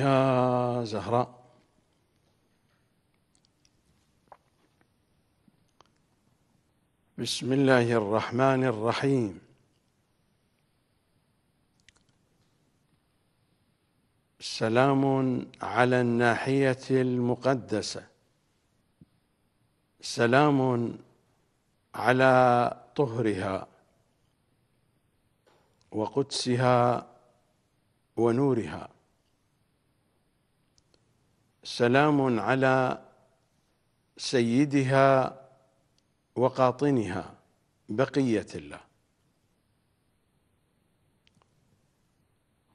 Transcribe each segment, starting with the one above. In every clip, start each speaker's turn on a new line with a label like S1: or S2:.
S1: يا زهراء بسم الله الرحمن الرحيم سلام على الناحيه المقدسه سلام على طهرها وقدسها ونورها سلام على سيدها وقاطنها بقية الله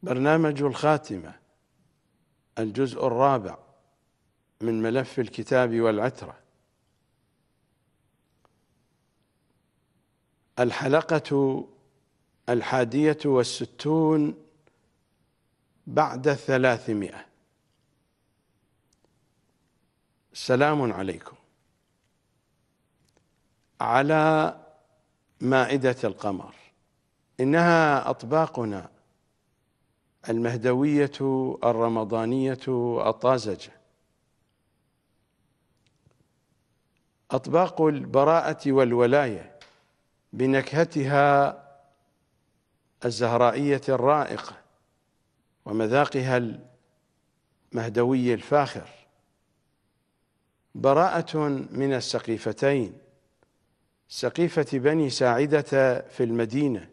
S1: برنامج الخاتمة الجزء الرابع من ملف الكتاب والعترة الحلقة الحادية والستون بعد الثلاثمائة سلام عليكم على مائدة القمر إنها أطباقنا المهدوية الرمضانية الطازجة أطباق البراءة والولاية بنكهتها الزهرائية الرائقة ومذاقها المهدوي الفاخر براءة من السقيفتين سقيفة بني ساعدة في المدينة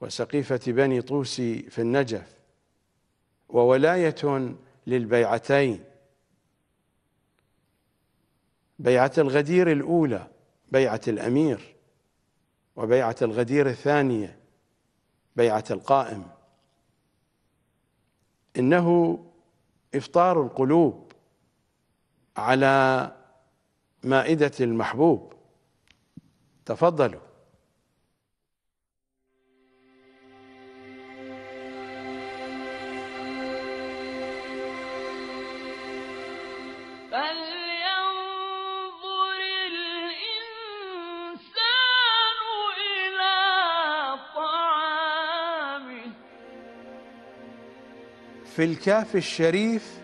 S1: وسقيفة بني طوس في النجف وولاية للبيعتين بيعة الغدير الأولى بيعة الأمير وبيعة الغدير الثانية بيعة القائم إنه إفطار القلوب على مائدة المحبوب تفضلوا في الكاف الشريف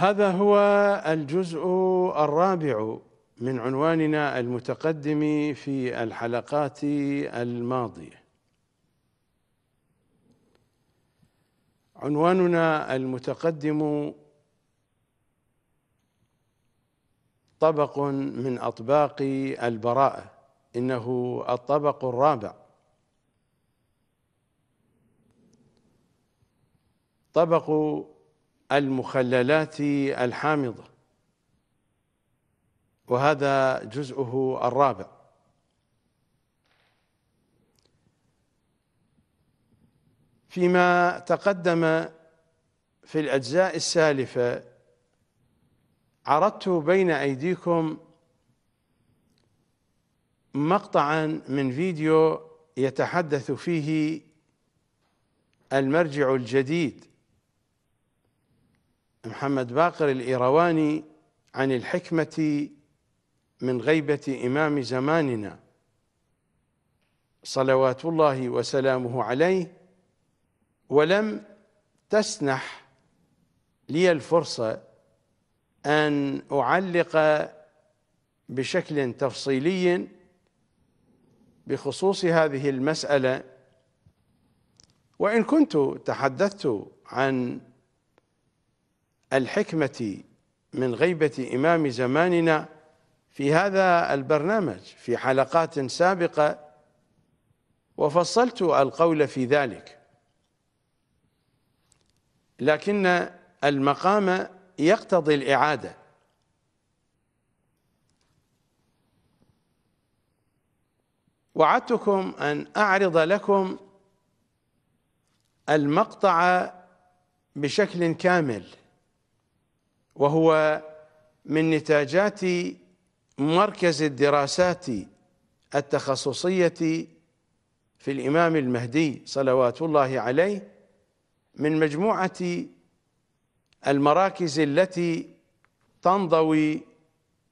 S1: هذا هو الجزء الرابع من عنواننا المتقدم في الحلقات الماضيه عنواننا المتقدم طبق من اطباق البراءه انه الطبق الرابع طبق المخللات الحامضة وهذا جزءه الرابع فيما تقدم في الأجزاء السالفة عرضت بين أيديكم مقطعا من فيديو يتحدث فيه المرجع الجديد محمد باقر الإيرواني عن الحكمة من غيبة إمام زماننا صلوات الله وسلامه عليه ولم تسنح لي الفرصة أن أعلق بشكل تفصيلي بخصوص هذه المسألة وإن كنت تحدثت عن الحكمة من غيبة إمام زماننا في هذا البرنامج في حلقات سابقة وفصلت القول في ذلك لكن المقام يقتضي الإعادة وعدتكم أن أعرض لكم المقطع بشكل كامل وهو من نتاجات مركز الدراسات التخصصية في الإمام المهدي صلوات الله عليه من مجموعة المراكز التي تنضوي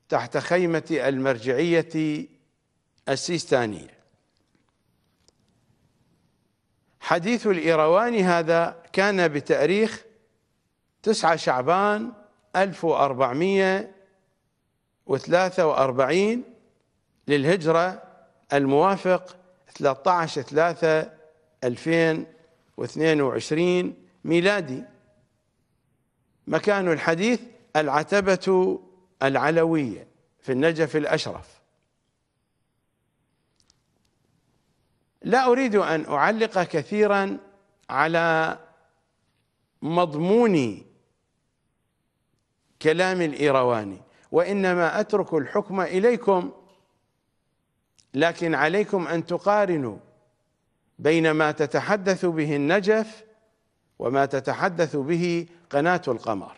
S1: تحت خيمة المرجعية السيستانية حديث الإيرواني هذا كان بتاريخ 9 شعبان 1443 للهجرة الموافق 13 3 2022 ميلادي مكان الحديث العتبة العلوية في النجف الأشرف لا أريد أن أعلق كثيرا على مضمون كلام الإيرواني وإنما أترك الحكم إليكم لكن عليكم أن تقارنوا بين ما تتحدث به النجف وما تتحدث به قناة القمر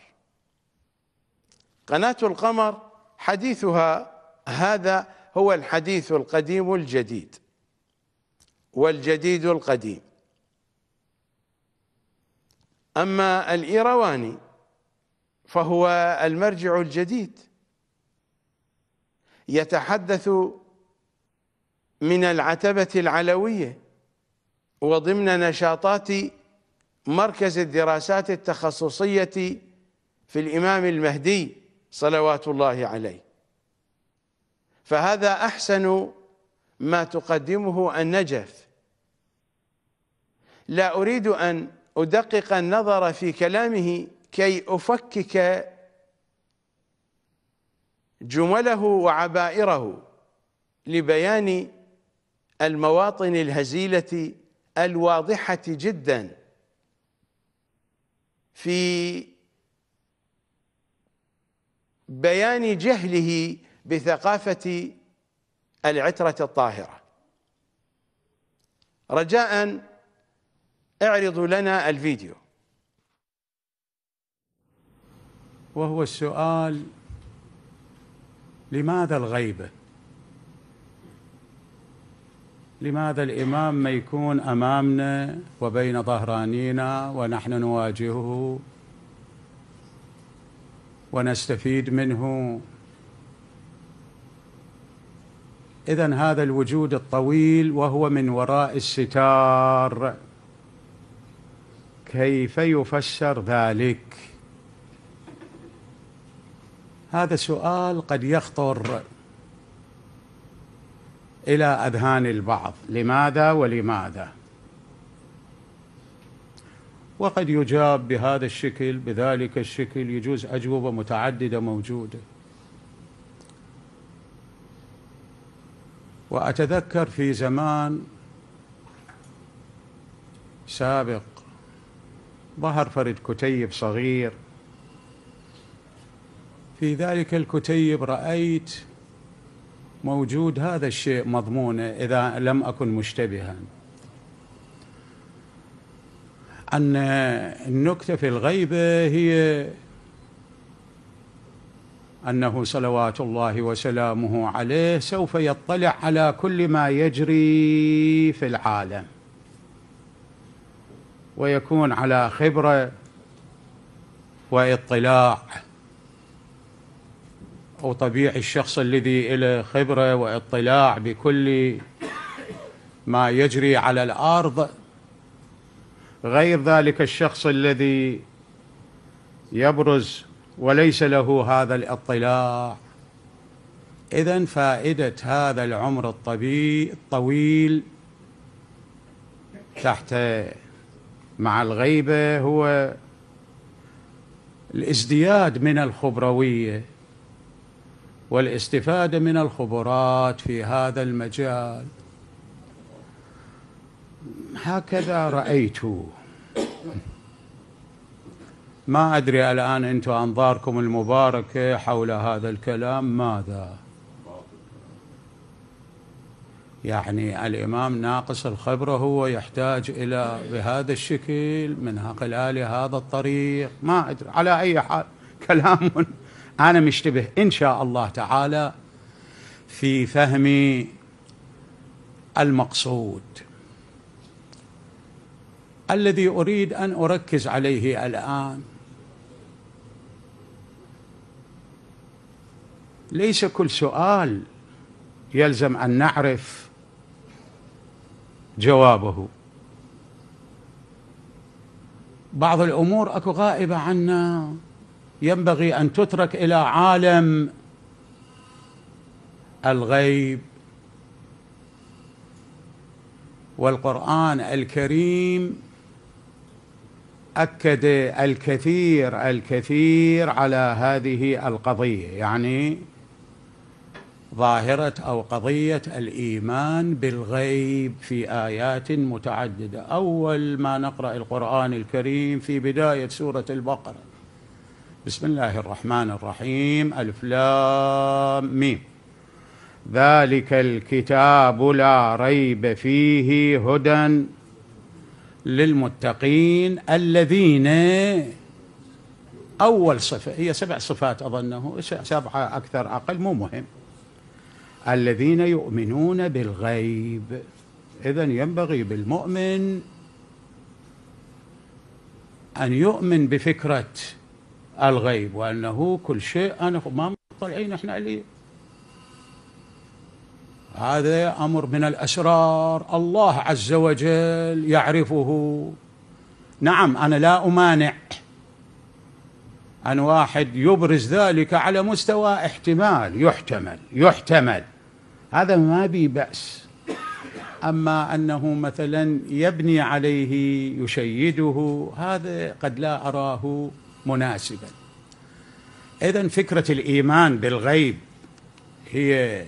S1: قناة القمر حديثها هذا هو الحديث القديم الجديد والجديد القديم أما الإيرواني فهو المرجع الجديد يتحدث من العتبة العلوية وضمن نشاطات مركز الدراسات التخصصية في الإمام المهدي صلوات الله عليه فهذا أحسن ما تقدمه النجف لا أريد أن أدقق النظر في كلامه كي افكك جمله وعبائره لبيان المواطن الهزيله الواضحه جدا في بيان جهله بثقافه العتره الطاهره رجاء اعرضوا لنا الفيديو
S2: وهو السؤال لماذا الغيبة لماذا الإمام ما يكون أمامنا وبين ظهرانينا ونحن نواجهه ونستفيد منه إذا هذا الوجود الطويل وهو من وراء الستار كيف يفسر ذلك؟ هذا سؤال قد يخطر الى اذهان البعض لماذا ولماذا وقد يجاب بهذا الشكل بذلك الشكل يجوز اجوبه متعدده موجوده واتذكر في زمان سابق ظهر فرد كتيب صغير في ذلك الكتيب رأيت موجود هذا الشيء مضمون إذا لم أكن مشتبها أن النكتة في الغيبة هي أنه صلوات الله وسلامه عليه سوف يطلع على كل ما يجري في العالم ويكون على خبرة واطلاع وطبيعي الشخص الذي له خبرة واطلاع بكل ما يجري على الأرض غير ذلك الشخص الذي يبرز وليس له هذا الاطلاع إذا فائدة هذا العمر الطويل تحت مع الغيبة هو الازدياد من الخبروية والاستفاده من الخبرات في هذا المجال هكذا رايت ما ادري الان انتم انظاركم المباركه حول هذا الكلام ماذا يعني الامام ناقص الخبره هو يحتاج الى بهذا الشكل من خلال هذا الطريق ما ادري على اي حال كلام أنا مشتبه إن شاء الله تعالى في فهم المقصود الذي أريد أن أركز عليه الآن ليس كل سؤال يلزم أن نعرف جوابه بعض الأمور أكو غائبة عنا ينبغي ان تترك الى عالم الغيب والقران الكريم اكد الكثير الكثير على هذه القضيه يعني ظاهره او قضيه الايمان بالغيب في ايات متعدده اول ما نقرا القران الكريم في بدايه سوره البقره بسم الله الرحمن الرحيم ألف لام ميم ذلك الكتاب لا ريب فيه هدى للمتقين الذين أول صفة هي سبع صفات أظنه سبعة أكثر أقل مو مهم الذين يؤمنون بالغيب إذا ينبغي بالمؤمن أن يؤمن بفكرة الغيب وأنه كل شيء أنا ما مطلعين إحنا عليه هذا أمر من الأسرار الله عز وجل يعرفه نعم أنا لا أمانع أن واحد يبرز ذلك على مستوى احتمال يحتمل يحتمل هذا ما بي بأس أما أنه مثلا يبني عليه يشيده هذا قد لا أراه مناسبا اذا فكره الايمان بالغيب هي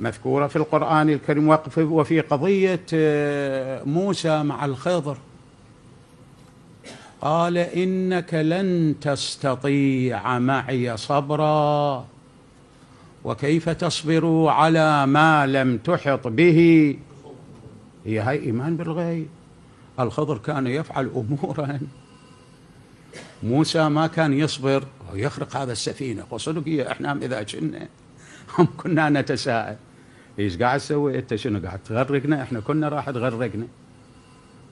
S2: مذكوره في القران الكريم وفي قضيه آه، موسى مع الخضر قال انك لن تستطيع معي صبرا وكيف تصبر على ما لم تحط به هي هاي ايمان بالغيب الخضر كان يفعل امورا موسى ما كان يصبر ويخرق هذا السفينة وصدق احنا إذا كنا هم كنا نتساءل ايش قاعد تسوي انت شنو قاعد تغرقنا احنا كنا راح تغرقنا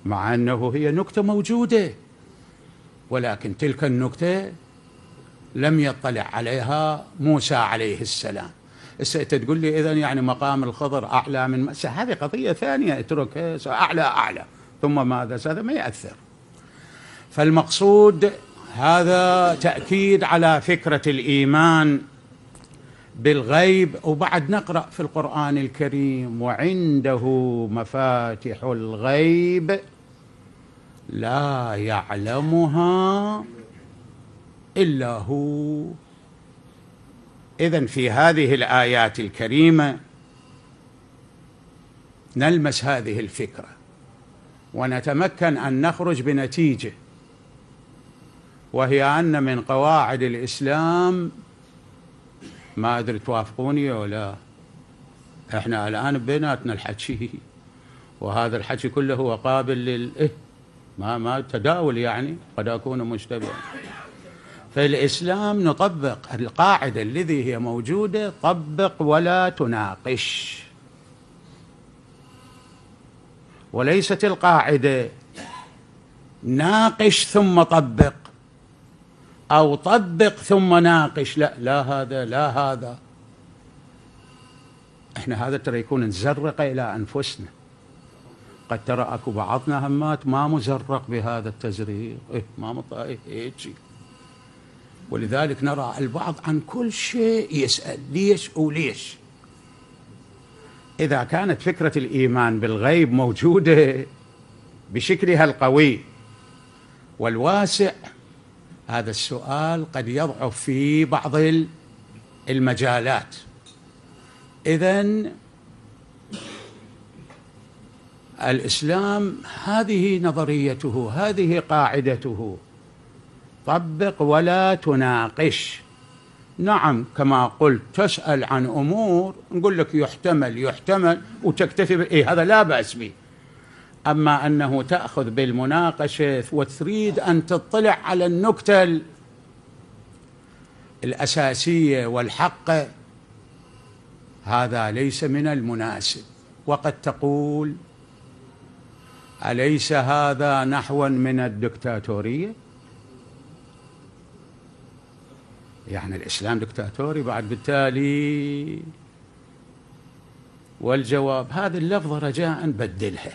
S2: مع انه هي نكته موجوده ولكن تلك النكته لم يطلع عليها موسى عليه السلام هسه انت تقول لي اذا يعني مقام الخضر اعلى من مسا هذه قضيه ثانيه اتركها اعلى اعلى ثم ماذا هذا ما ياثر فالمقصود هذا تاكيد على فكره الايمان بالغيب وبعد نقرا في القران الكريم وعنده مفاتح الغيب لا يعلمها الا هو اذا في هذه الايات الكريمه نلمس هذه الفكره ونتمكن ان نخرج بنتيجه وهي أن من قواعد الإسلام ما أدري توافقوني أو لا إحنا الآن بيناتنا الحكي وهذا الحكي كله هو قابل لل إيه، ما ما تداول يعني قد أكون مشتبها فالإسلام نطبق القاعدة الذي هي موجودة طبق ولا تناقش وليست القاعدة ناقش ثم طبق أو طبق ثم ناقش لا لا هذا لا هذا احنا هذا ترى يكون نزرق إلى أنفسنا قد ترى أكو بعضنا همات ما مزرق بهذا التزريق إيه ما مطايق هيجي ولذلك نرى البعض عن كل شيء يسأل ليش وليش إذا كانت فكرة الإيمان بالغيب موجودة بشكلها القوي والواسع هذا السؤال قد يضعف في بعض المجالات إذا الإسلام هذه نظريته هذه قاعدته طبق ولا تناقش نعم كما قلت تسأل عن أمور نقول لك يحتمل يحتمل وتكتفي إيه هذا لا بأس به أما أنه تأخذ بالمناقشة وتريد أن تطلع على النكتة الأساسية والحقة هذا ليس من المناسب وقد تقول أليس هذا نحوا من الدكتاتورية يعني الإسلام دكتاتوري بعد بالتالي والجواب هذه اللفظة رجاء بدلها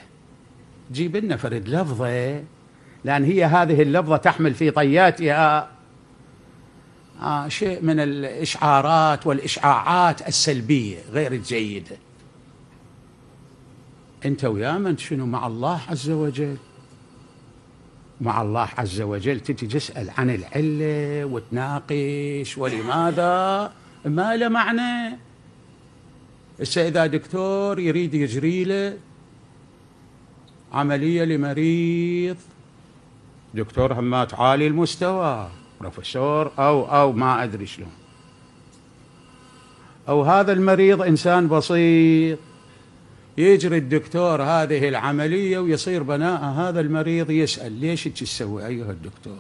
S2: جيب لنا فرد لفظة لأن هي هذه اللفظة تحمل في طياتها آه، شيء من الإشعارات والإشعاعات السلبية غير الجيدة أنت ويا من شنو مع الله عز وجل مع الله عز وجل تجي تسأل عن العلة وتناقش ولماذا ما له معنى هسه إذا دكتور يريد يجري له عملية لمريض دكتور همات عالي المستوى بروفيسور أو أو ما أدري شلون أو هذا المريض إنسان بسيط يجري الدكتور هذه العملية ويصير بناء هذا المريض يسأل ليش تسوي أيها الدكتور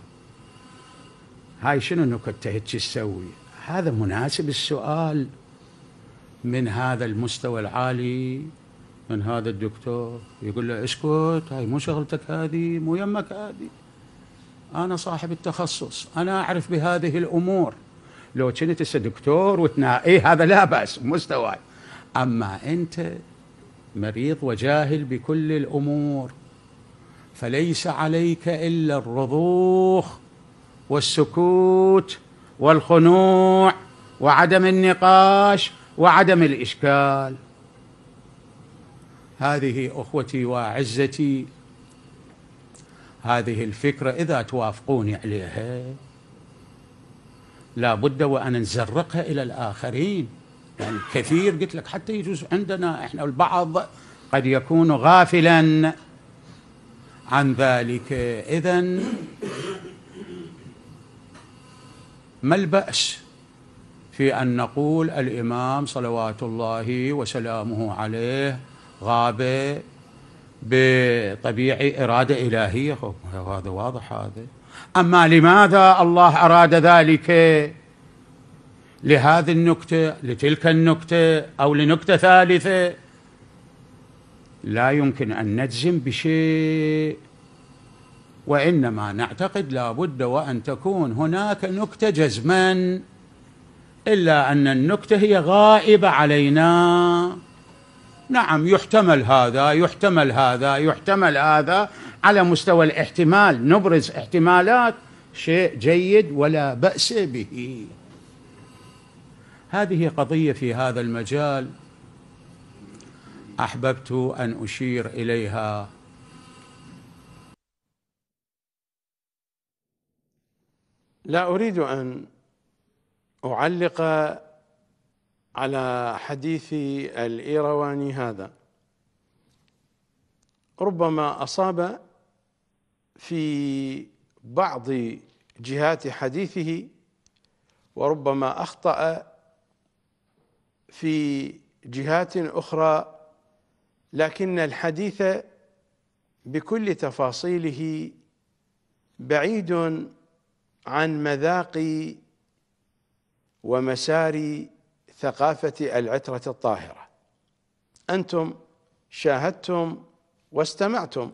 S2: هاي شنو نكتة هيك تسوي هذا مناسب السؤال من هذا المستوى العالي من هذا الدكتور يقول له اسكت هاي مو شغلتك هذه مو يمك هذه انا صاحب التخصص انا اعرف بهذه الامور لو كنت هسه دكتور وتنائي إيه، هذا لا باس مستواي اما انت مريض وجاهل بكل الامور فليس عليك الا الرضوخ والسكوت والخنوع وعدم النقاش وعدم الاشكال هذه أخوتي وعزتي هذه الفكرة إذا توافقوني عليها لا بد وأن نزرقها إلى الآخرين يعني كثير قلت لك حتى يجوز عندنا إحنا البعض قد يكون غافلا عن ذلك إذا ما البأس في أن نقول الإمام صلوات الله وسلامه عليه غابة بطبيعي إرادة إلهية هذا واضح هذا أما لماذا الله أراد ذلك لهذه النكتة لتلك النكتة أو لنكتة ثالثة لا يمكن أن نجزم بشيء وإنما نعتقد لابد وأن تكون هناك نكتة جزما إلا أن النكتة هي غائبة علينا نعم يحتمل هذا يحتمل هذا يحتمل هذا على مستوى الاحتمال نبرز احتمالات شيء جيد ولا بأس به هذه قضية في هذا المجال أحببت أن أشير إليها
S1: لا أريد أن أعلق على حديث الإيرواني هذا ربما أصاب في بعض جهات حديثه وربما أخطأ في جهات أخرى لكن الحديث بكل تفاصيله بعيد عن مذاق ومساري ثقافة العترة الطاهرة أنتم شاهدتم واستمعتم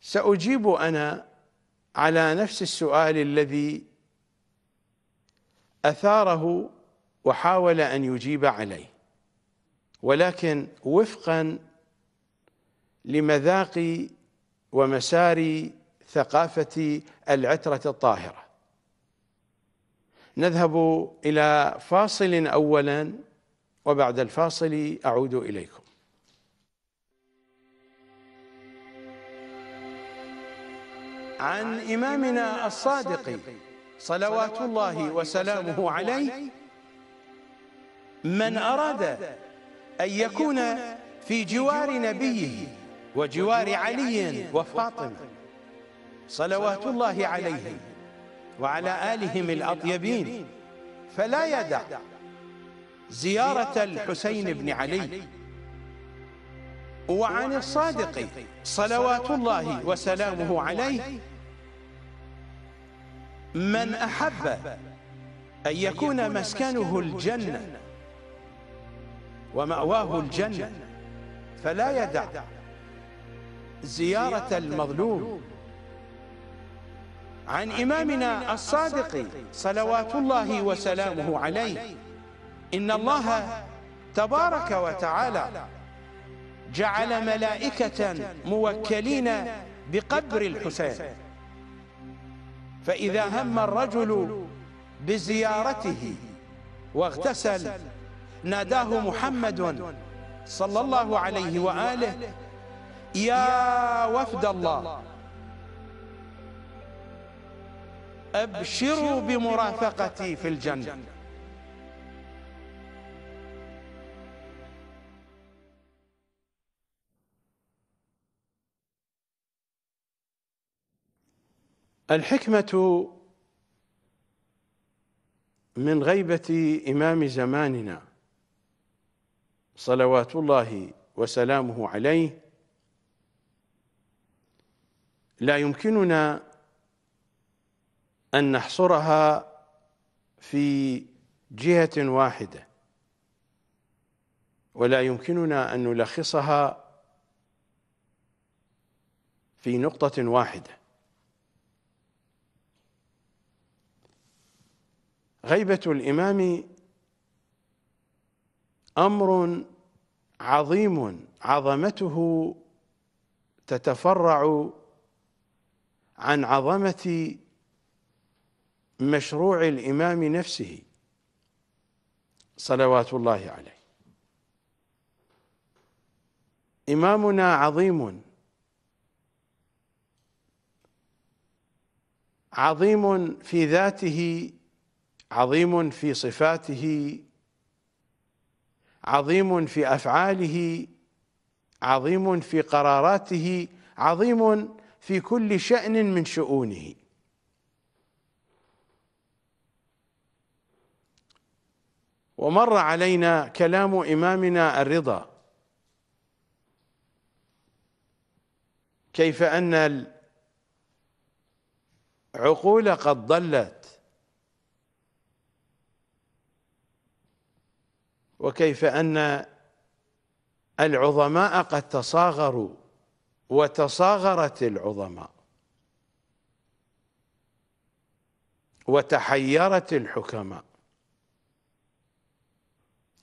S1: سأجيب أنا على نفس السؤال الذي أثاره وحاول أن يجيب عليه ولكن وفقا لمذاقي ومساري ثقافة العترة الطاهرة نذهب إلى فاصل أولا وبعد الفاصل أعود إليكم عن إمامنا الصادق صلوات الله وسلامه عليه من أراد أن يكون في جوار نبيه وجوار علي وفاطمة صلوات الله عليهم وعلى آلهم الأطيبين فلا يدع زيارة الحسين بن علي وعن الصادق صلوات الله وسلامه عليه من أحب أن يكون مسكنه الجنة ومأواه الجنة فلا يدع زيارة المظلوم عن إمامنا الصادق صلوات الله وسلامه عليه إن الله تبارك وتعالى جعل ملائكة موكلين بقبر الحسين فإذا هم الرجل بزيارته واغتسل ناداه محمد صلى الله عليه وآله يا وفد الله أبشروا بمرافقتي في الجنة الحكمة من غيبة إمام زماننا صلوات الله وسلامه عليه لا يمكننا أن نحصرها في جهة واحدة ولا يمكننا أن نلخصها في نقطة واحدة غيبة الإمام أمر عظيم عظمته تتفرع عن عظمة مشروع الامام نفسه صلوات الله عليه امامنا عظيم عظيم في ذاته عظيم في صفاته عظيم في افعاله عظيم في قراراته عظيم في كل شان من شؤونه ومر علينا كلام إمامنا الرضا كيف أن العقول قد ضلت وكيف أن العظماء قد تصاغروا وتصاغرت العظماء وتحيرت الحكماء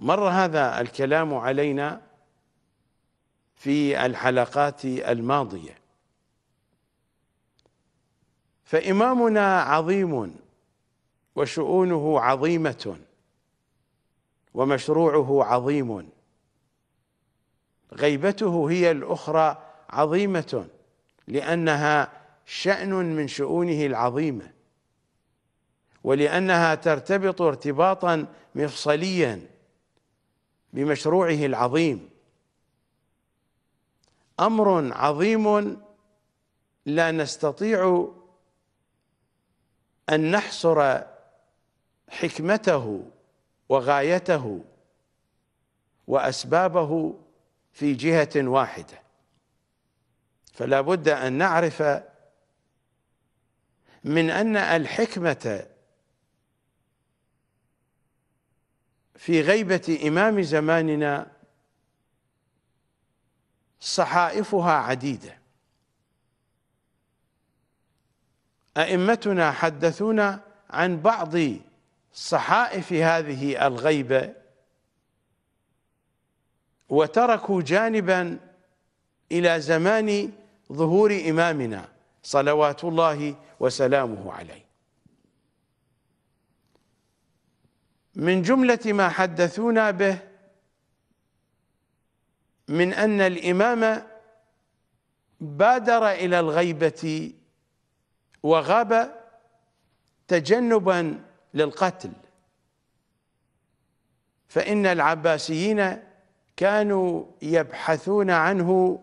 S1: مر هذا الكلام علينا في الحلقات الماضيه فامامنا عظيم وشؤونه عظيمه ومشروعه عظيم غيبته هي الاخرى عظيمه لانها شان من شؤونه العظيمه ولانها ترتبط ارتباطا مفصليا بمشروعه العظيم امر عظيم لا نستطيع ان نحصر حكمته وغايته واسبابه في جهه واحده فلا بد ان نعرف من ان الحكمه في غيبة إمام زماننا صحائفها عديدة أئمتنا حدثونا عن بعض صحائف هذه الغيبة وتركوا جانبا إلى زمان ظهور إمامنا صلوات الله وسلامه عليه من جملة ما حدثونا به من أن الإمام بادر إلى الغيبة وغاب تجنبا للقتل فإن العباسيين كانوا يبحثون عنه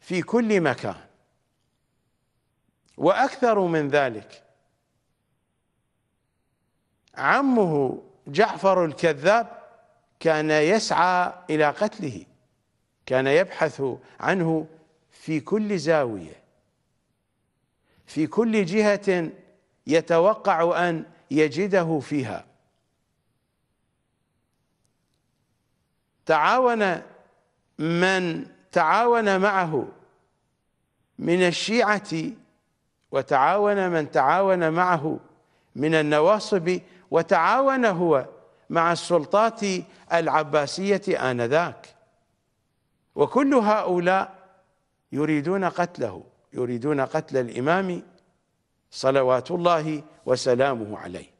S1: في كل مكان وأكثر من ذلك عمه جعفر الكذاب كان يسعى إلى قتله كان يبحث عنه في كل زاوية في كل جهة يتوقع أن يجده فيها تعاون من تعاون معه من الشيعة وتعاون من تعاون معه من النواصب وتعاون هو مع السلطات العباسية آنذاك وكل هؤلاء يريدون قتله يريدون قتل الإمام صلوات الله وسلامه عليه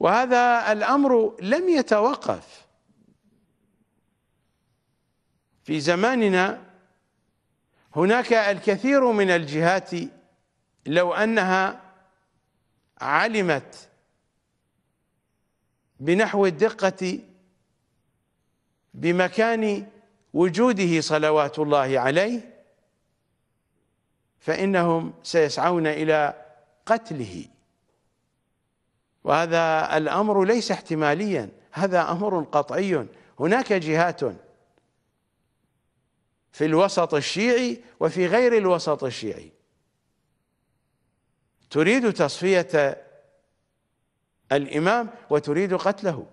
S1: وهذا الأمر لم يتوقف في زماننا هناك الكثير من الجهات لو أنها علمت بنحو الدقة بمكان وجوده صلوات الله عليه فإنهم سيسعون إلى قتله وهذا الأمر ليس احتماليا هذا أمر قطعي هناك جهات في الوسط الشيعي وفي غير الوسط الشيعي تريد تصفية الإمام وتريد قتله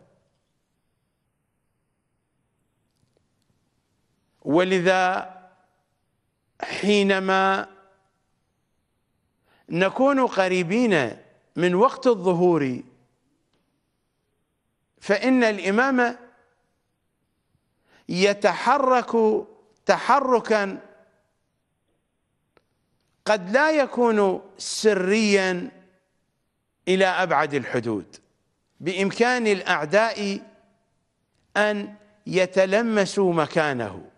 S1: ولذا حينما نكون قريبين من وقت الظهور فإن الإمام يتحرك تحركا قد لا يكون سريا إلى أبعد الحدود بإمكان الأعداء أن يتلمسوا مكانه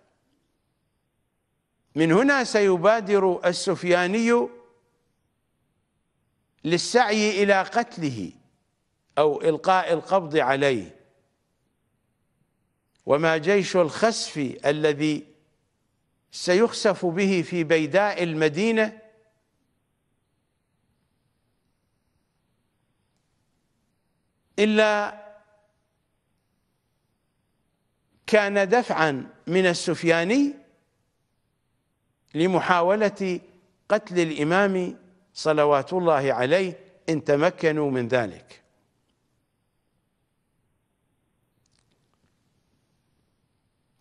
S1: من هنا سيبادر السفياني للسعي إلى قتله أو إلقاء القبض عليه وما جيش الخسف الذي سيخسف به في بيداء المدينة إلا كان دفعا من السفياني لمحاولة قتل الإمام صلوات الله عليه إن تمكنوا من ذلك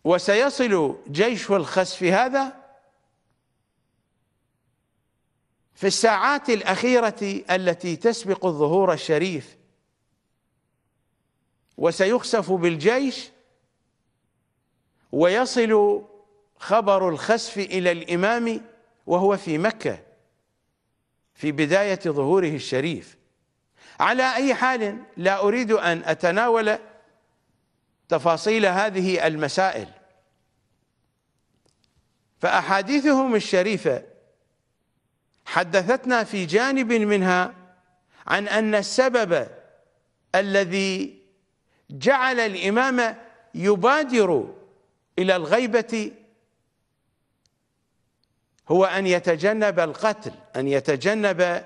S1: وسيصل جيش الخسف هذا في الساعات الأخيرة التي تسبق الظهور الشريف وسيخسف بالجيش ويصل خبر الخسف إلى الإمام وهو في مكة في بداية ظهوره الشريف على أي حال لا أريد أن أتناول تفاصيل هذه المسائل فأحاديثهم الشريفة حدثتنا في جانب منها عن أن السبب الذي جعل الإمام يبادر إلى الغيبة هو أن يتجنب القتل أن يتجنب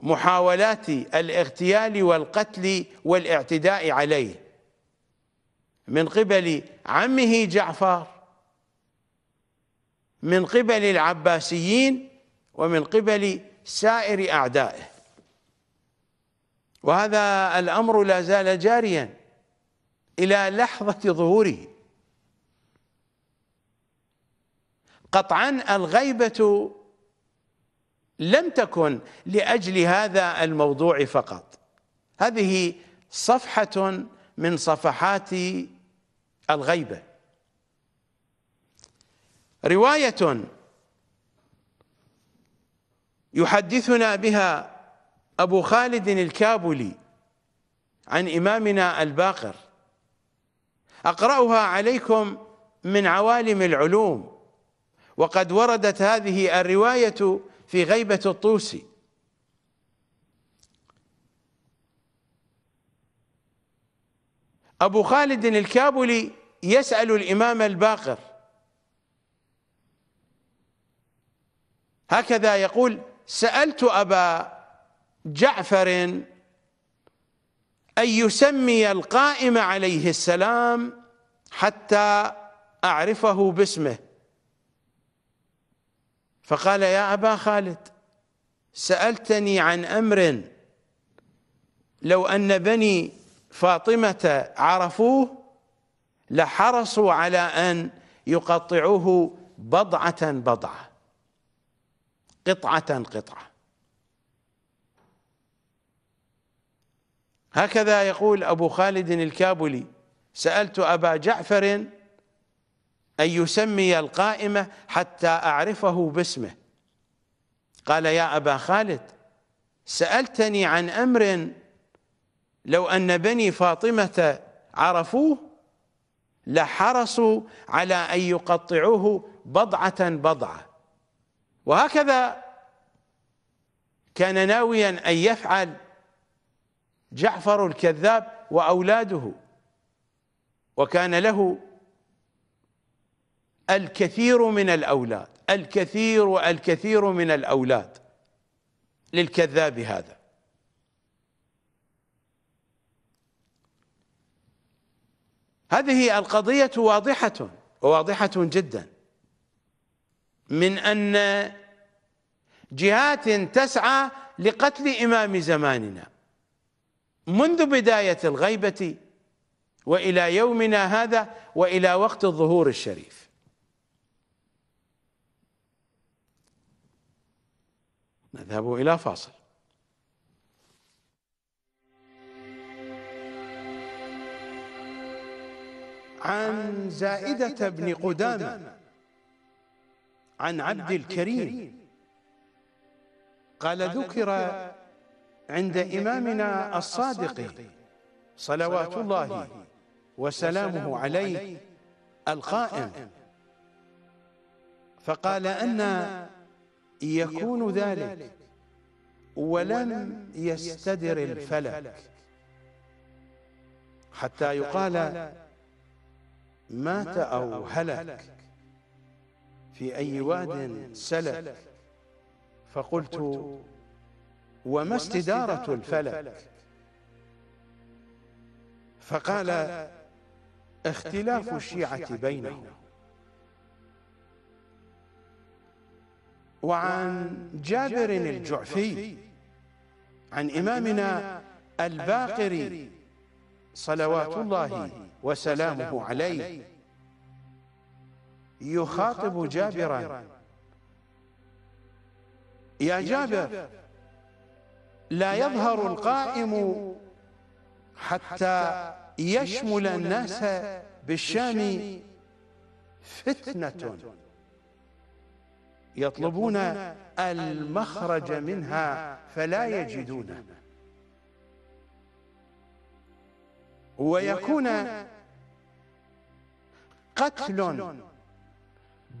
S1: محاولات الاغتيال والقتل والاعتداء عليه من قبل عمه جعفر من قبل العباسيين ومن قبل سائر أعدائه وهذا الأمر لا زال جاريا إلى لحظة ظهوره قطعا الغيبة لم تكن لأجل هذا الموضوع فقط هذه صفحة من صفحات الغيبه رواية يحدثنا بها أبو خالد الكابلي عن إمامنا الباقر أقرأها عليكم من عوالم العلوم وقد وردت هذه الرواية في غيبة الطوسي أبو خالد الكابلي يسأل الإمام الباقر هكذا يقول سألت أبا جعفر أن يسمي القائم عليه السلام حتى أعرفه باسمه فقال يا أبا خالد سألتني عن أمر لو أن بني فاطمة عرفوه لحرصوا على أن يقطعوه بضعة بضعة قطعة قطعة هكذا يقول أبو خالد الكابلي سألت أبا جعفر أن يسمي القائمة حتى أعرفه باسمه قال يا أبا خالد سألتني عن أمر لو أن بني فاطمة عرفوه لحرصوا على أن يقطعوه بضعة بضعة وهكذا كان ناويا أن يفعل جعفر الكذاب وأولاده وكان له الكثير من الأولاد الكثير الكثير من الأولاد للكذاب هذا هذه القضية واضحة وواضحة جدا من أن جهات تسعى لقتل إمام زماننا منذ بداية الغيبة وإلى يومنا هذا وإلى وقت الظهور الشريف نذهب إلى فاصل عن زائدة بن قدامه عن عبد الكريم قال ذكر عند إمامنا الصادق صلوات الله وسلامه عليه القائم فقال أن يكون ذلك ولم يستدر الفلك حتى يقال مات أو هلك في أي واد سلك فقلت وما استدارة الفلك فقال اختلاف الشيعة بينهم وعن جابر الجعفي عن إمامنا الباقر صلوات الله وسلامه عليه يخاطب جابرا يا جابر لا يظهر القائم حتى يشمل الناس بالشام فتنة يطلبون المخرج منها فلا يجدونه ويكون قتل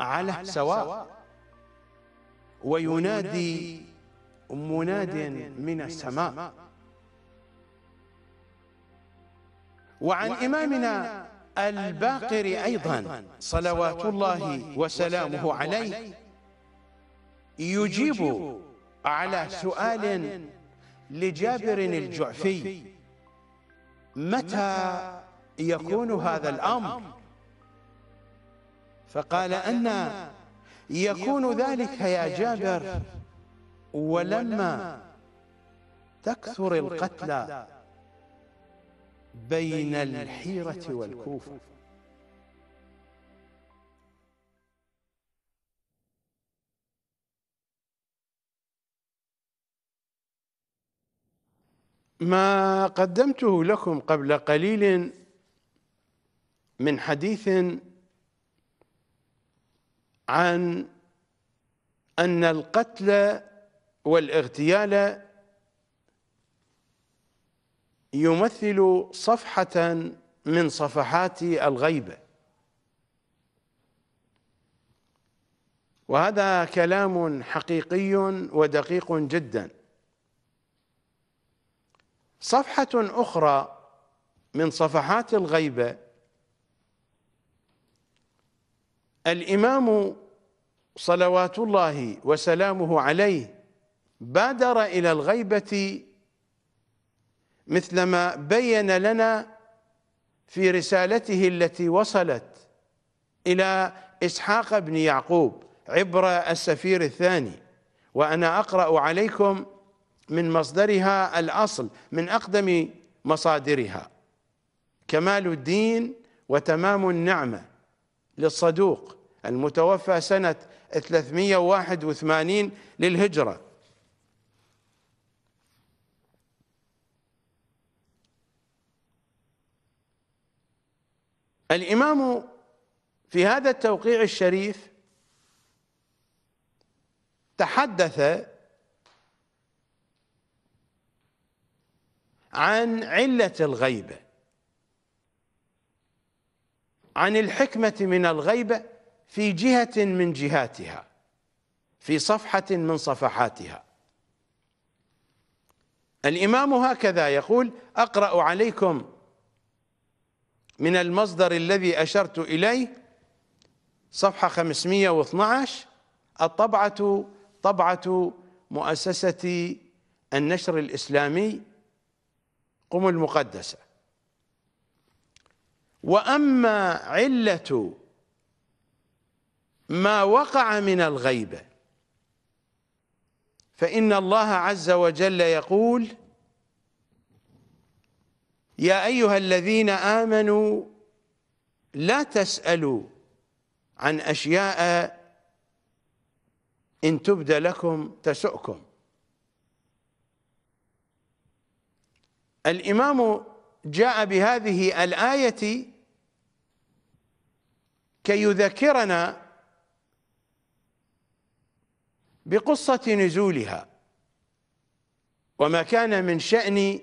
S1: على سواء وينادي مناد من السماء وعن إمامنا الباقر أيضا صلوات الله وسلامه عليه يجيب على سؤال لجابر الجعفي متى يكون هذا الأمر فقال أن يكون ذلك يا جابر ولما تكثر القتلى بين الحيرة والكوفة ما قدمته لكم قبل قليل من حديث عن أن القتل والاغتيال يمثل صفحة من صفحات الغيبة وهذا كلام حقيقي ودقيق جدا صفحة أخرى من صفحات الغيبة الإمام صلوات الله وسلامه عليه بادر إلى الغيبة مثلما بين لنا في رسالته التي وصلت إلى إسحاق بن يعقوب عبر السفير الثاني وأنا أقرأ عليكم من مصدرها الأصل من أقدم مصادرها كمال الدين وتمام النعمة للصدوق المتوفى سنة 381 للهجرة الإمام في هذا التوقيع الشريف تحدث عن علة الغيبة عن الحكمة من الغيبة في جهة من جهاتها في صفحة من صفحاتها الإمام هكذا يقول أقرأ عليكم من المصدر الذي أشرت إليه صفحة 512 الطبعة طبعة مؤسسة النشر الإسلامي قم المقدسة وأما علة ما وقع من الغيبة فإن الله عز وجل يقول يا أيها الذين آمنوا لا تسألوا عن أشياء إن تبد لكم تسؤكم الإمام جاء بهذه الايه كي يذكرنا بقصه نزولها وما كان من شان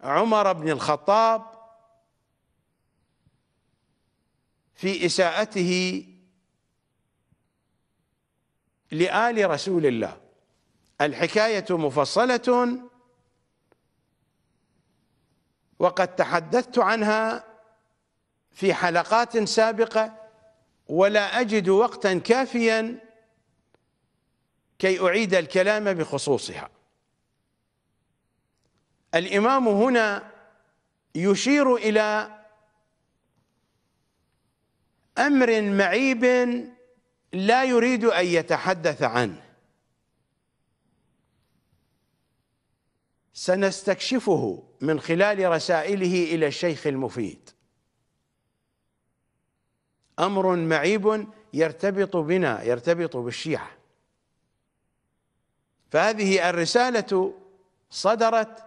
S1: عمر بن الخطاب في اساءته لال رسول الله الحكايه مفصله وقد تحدثت عنها في حلقات سابقة ولا أجد وقتا كافيا كي أعيد الكلام بخصوصها الإمام هنا يشير إلى أمر معيب لا يريد أن يتحدث عنه سنستكشفه من خلال رسائله إلى الشيخ المفيد أمر معيب يرتبط بنا يرتبط بالشيعة فهذه الرسالة صدرت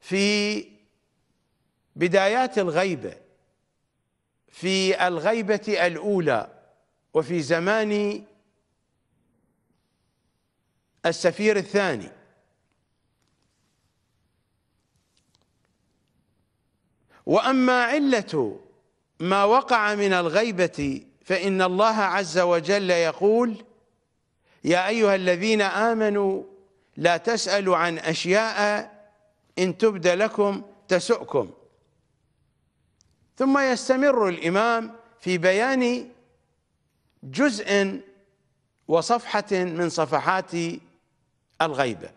S1: في بدايات الغيبة في الغيبة الأولى وفي زمان السفير الثاني وأما علة ما وقع من الغيبة فإن الله عز وجل يقول يا أيها الذين آمنوا لا تسألوا عن أشياء إن تبد لكم تسؤكم ثم يستمر الإمام في بيان جزء وصفحة من صفحات الغيبة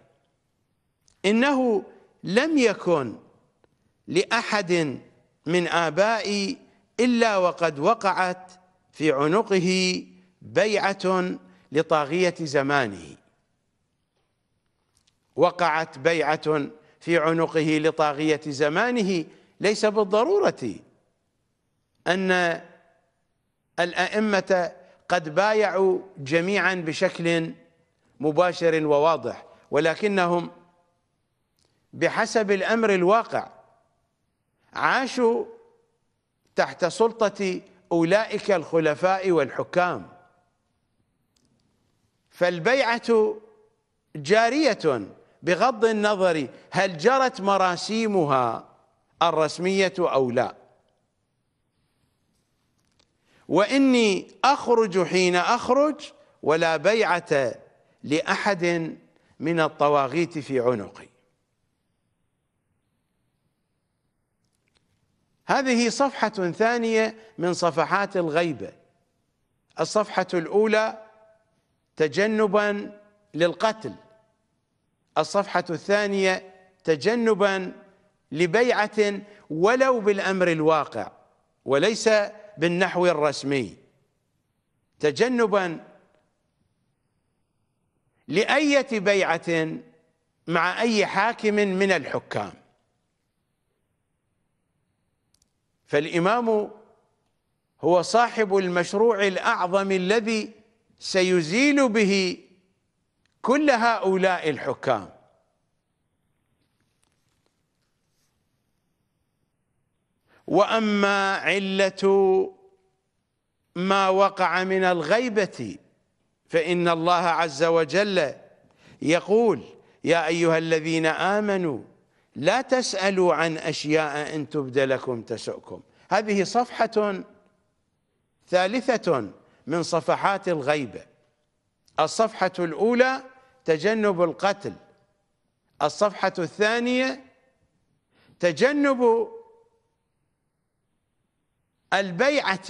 S1: إنه لم يكن لأحد من آبائي إلا وقد وقعت في عنقه بيعة لطاغية زمانه وقعت بيعة في عنقه لطاغية زمانه ليس بالضرورة أن الأئمة قد بايعوا جميعا بشكل مباشر وواضح ولكنهم بحسب الأمر الواقع عاشوا تحت سلطة أولئك الخلفاء والحكام فالبيعة جارية بغض النظر هل جرت مراسيمها الرسمية أو لا وإني أخرج حين أخرج ولا بيعة لأحد من الطواغيت في عنقي هذه صفحة ثانية من صفحات الغيبة الصفحة الأولى تجنبا للقتل الصفحة الثانية تجنبا لبيعة ولو بالأمر الواقع وليس بالنحو الرسمي تجنبا لأية بيعة مع أي حاكم من الحكام فالإمام هو صاحب المشروع الأعظم الذي سيزيل به كل هؤلاء الحكام وأما علة ما وقع من الغيبة فإن الله عز وجل يقول يا أيها الذين آمنوا لا تسألوا عن أشياء إن تبد لكم تسؤكم هذه صفحة ثالثة من صفحات الغيبة الصفحة الأولى تجنب القتل الصفحة الثانية تجنب البيعة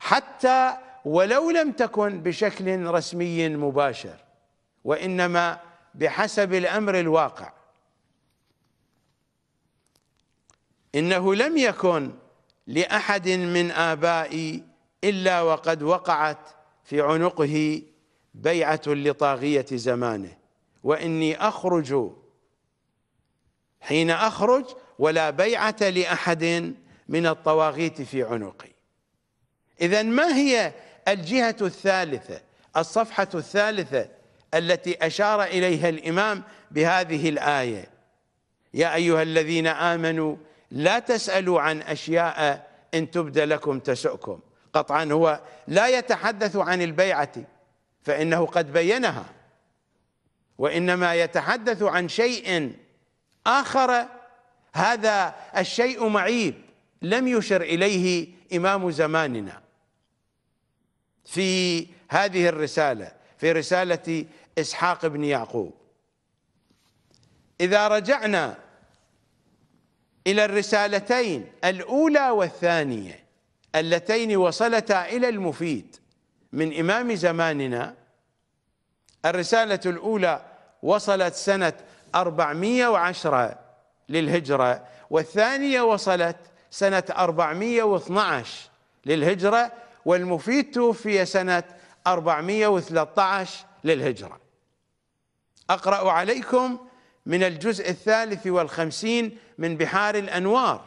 S1: حتى ولو لم تكن بشكل رسمي مباشر وإنما بحسب الأمر الواقع إنه لم يكن لأحد من آبائي إلا وقد وقعت في عنقه بيعة لطاغية زمانه وإني أخرج حين أخرج ولا بيعة لأحد من الطواغيت في عنقي إذا ما هي الجهة الثالثة الصفحة الثالثة التي أشار إليها الإمام بهذه الآية يا أيها الذين آمنوا لا تسألوا عن أشياء إن تبدى لكم تسؤكم قطعا هو لا يتحدث عن البيعة فإنه قد بينها وإنما يتحدث عن شيء آخر هذا الشيء معيب لم يشر إليه إمام زماننا في هذه الرسالة في رسالة إسحاق بن يعقوب إذا رجعنا إلى الرسالتين الأولى والثانية اللتين وصلتا إلى المفيد من إمام زماننا الرسالة الأولى وصلت سنة 410 للهجرة والثانية وصلت سنة 412 للهجرة والمفيد توفي سنة 413 للهجرة أقرأ عليكم من الجزء الثالث والخمسين من بحار الأنوار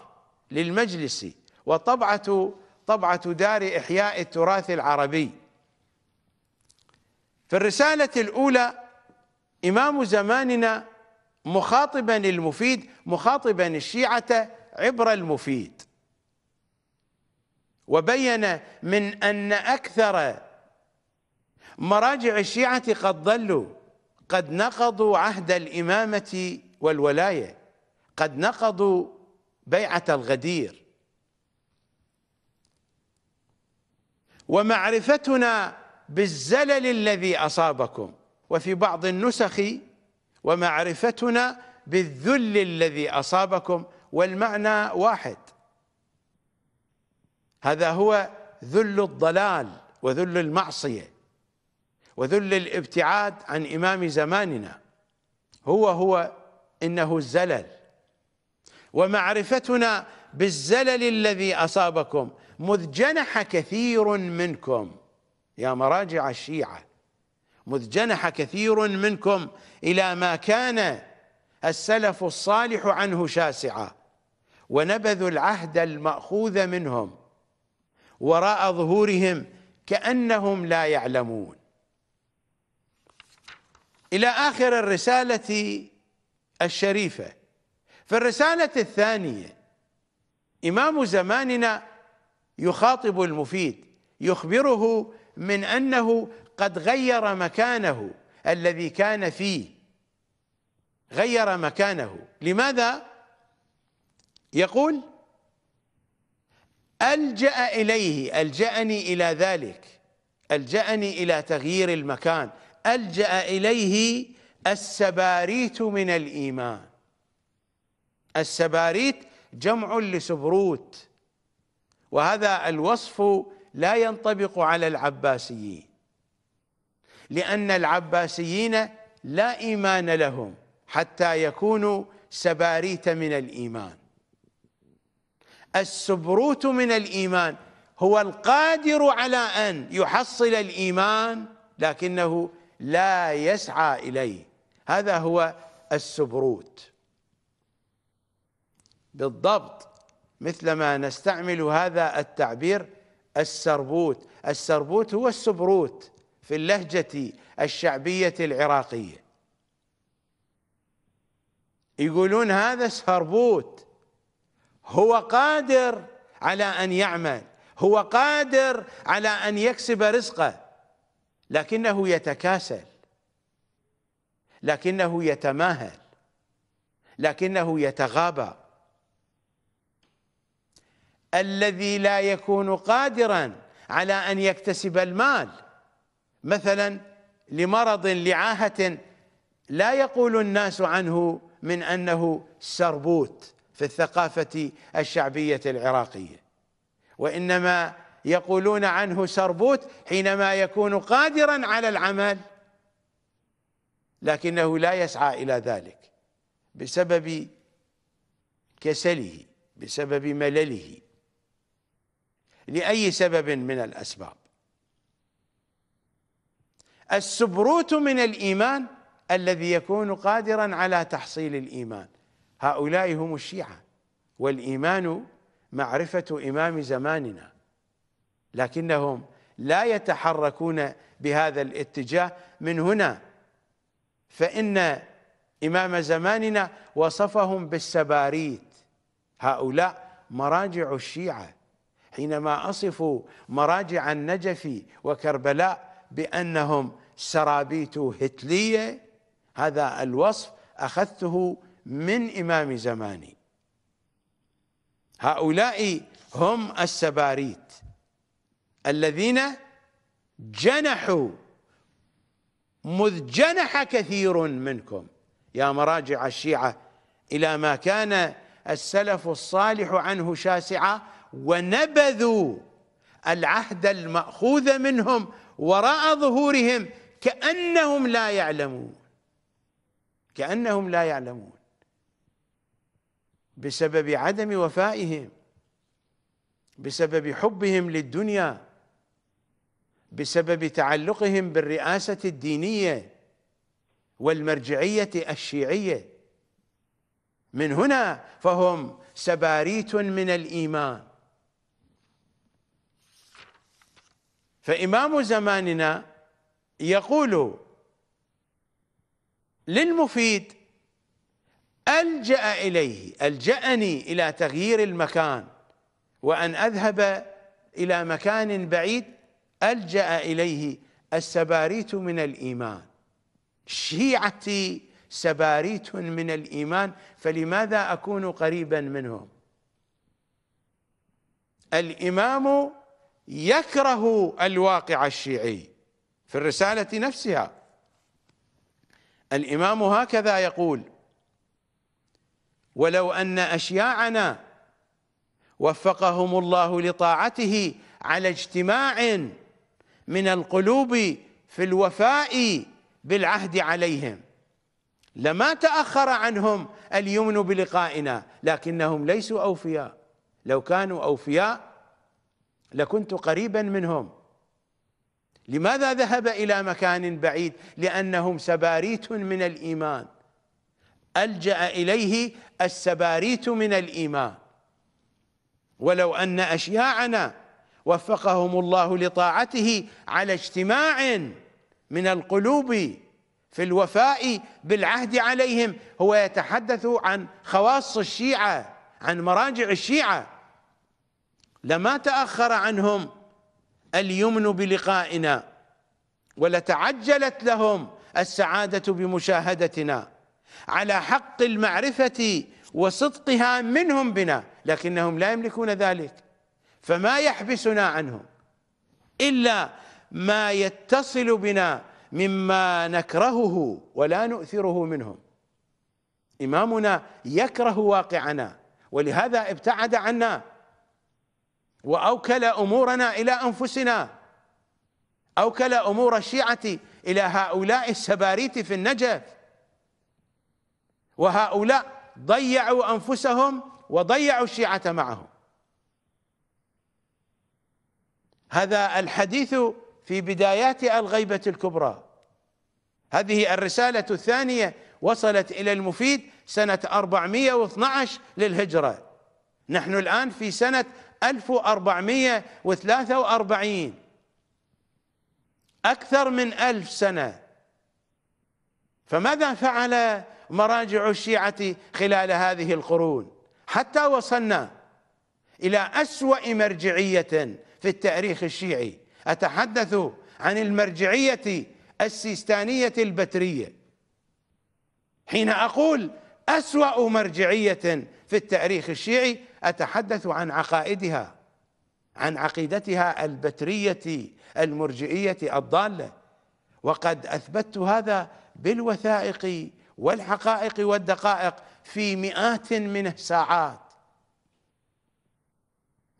S1: للمجلس وطبعة طبعة دار إحياء التراث العربي في الرسالة الأولى إمام زماننا مخاطبا المفيد مخاطبا الشيعة عبر المفيد وبين من أن أكثر مراجع الشيعة قد ضلوا قد نقضوا عهد الامامه والولايه قد نقضوا بيعه الغدير ومعرفتنا بالزلل الذي اصابكم وفي بعض النسخ ومعرفتنا بالذل الذي اصابكم والمعنى واحد هذا هو ذل الضلال وذل المعصيه وذل الابتعاد عن إمام زماننا هو هو إنه الزلل ومعرفتنا بالزلل الذي أصابكم مذ جنح كثير منكم يا مراجع الشيعة مذ جنح كثير منكم إلى ما كان السلف الصالح عنه شاسعا ونبذوا العهد المأخوذ منهم وراء ظهورهم كأنهم لا يعلمون إلى آخر الرسالة الشريفة في الرسالة الثانية إمام زماننا يخاطب المفيد يخبره من أنه قد غير مكانه الذي كان فيه غير مكانه لماذا يقول ألجأ إليه ألجأني إلى ذلك ألجأني إلى تغيير المكان ألجأ إليه السباريت من الإيمان السباريت جمع لسبروت وهذا الوصف لا ينطبق على العباسيين لأن العباسيين لا إيمان لهم حتى يكونوا سباريت من الإيمان السبروت من الإيمان هو القادر على أن يحصل الإيمان لكنه لا يسعى اليه هذا هو السبروت بالضبط مثلما نستعمل هذا التعبير السربوت السربوت هو السبروت في اللهجه الشعبيه العراقيه يقولون هذا السربوت هو قادر على ان يعمل هو قادر على ان يكسب رزقه لكنه يتكاسل لكنه يتماهل لكنه يتغابى الذي لا يكون قادرا على ان يكتسب المال مثلا لمرض لعاهه لا يقول الناس عنه من انه سربوت في الثقافه الشعبيه العراقيه وانما يقولون عنه سربوت حينما يكون قادرا على العمل لكنه لا يسعى إلى ذلك بسبب كسله بسبب ملله لأي سبب من الأسباب السبروت من الإيمان الذي يكون قادرا على تحصيل الإيمان هؤلاء هم الشيعة والإيمان معرفة إمام زماننا لكنهم لا يتحركون بهذا الاتجاه من هنا فإن إمام زماننا وصفهم بالسباريت هؤلاء مراجع الشيعة حينما أصفوا مراجع النجف وكربلاء بأنهم سرابيت هتلية هذا الوصف أخذته من إمام زماني هؤلاء هم السباريت الذين جنحوا مذ جنح كثير منكم يا مراجع الشيعة إلى ما كان السلف الصالح عنه شاسعا ونبذوا العهد المأخوذ منهم وراء ظهورهم كأنهم لا يعلمون كأنهم لا يعلمون بسبب عدم وفائهم بسبب حبهم للدنيا بسبب تعلقهم بالرئاسه الدينيه والمرجعيه الشيعيه من هنا فهم سباريت من الايمان فامام زماننا يقول للمفيد الجا اليه الجاني الى تغيير المكان وان اذهب الى مكان بعيد ألجأ إليه السباريت من الإيمان شيعتي سباريت من الإيمان فلماذا أكون قريبا منهم الإمام يكره الواقع الشيعي في الرسالة نفسها الإمام هكذا يقول ولو أن أشياعنا وفقهم الله لطاعته على اجتماع من القلوب في الوفاء بالعهد عليهم لما تأخر عنهم اليمن بلقائنا لكنهم ليسوا أوفياء لو كانوا أوفياء لكنت قريبا منهم لماذا ذهب إلى مكان بعيد لأنهم سباريت من الإيمان ألجأ إليه السباريت من الإيمان ولو أن أشياعنا وفقهم الله لطاعته على اجتماع من القلوب في الوفاء بالعهد عليهم هو يتحدث عن خواص الشيعة عن مراجع الشيعة لما تأخر عنهم اليمن بلقائنا ولتعجلت لهم السعادة بمشاهدتنا على حق المعرفة وصدقها منهم بنا لكنهم لا يملكون ذلك فما يحبسنا عنه إلا ما يتصل بنا مما نكرهه ولا نؤثره منهم إمامنا يكره واقعنا ولهذا ابتعد عنا وأوكل أمورنا إلى أنفسنا أوكل أمور الشيعة إلى هؤلاء السباريت في النجف وهؤلاء ضيعوا أنفسهم وضيعوا الشيعة معهم هذا الحديث في بدايات الغيبة الكبرى هذه الرسالة الثانية وصلت إلى المفيد سنة 412 للهجرة نحن الآن في سنة 1443 أكثر من ألف سنة فماذا فعل مراجع الشيعة خلال هذه القرون حتى وصلنا إلى أسوأ مرجعية في التاريخ الشيعي أتحدث عن المرجعية السيستانية البترية حين أقول أسوأ مرجعية في التاريخ الشيعي أتحدث عن عقائدها عن عقيدتها البترية المرجئية الضالة وقد أثبتت هذا بالوثائق والحقائق والدقائق في مئات من الساعات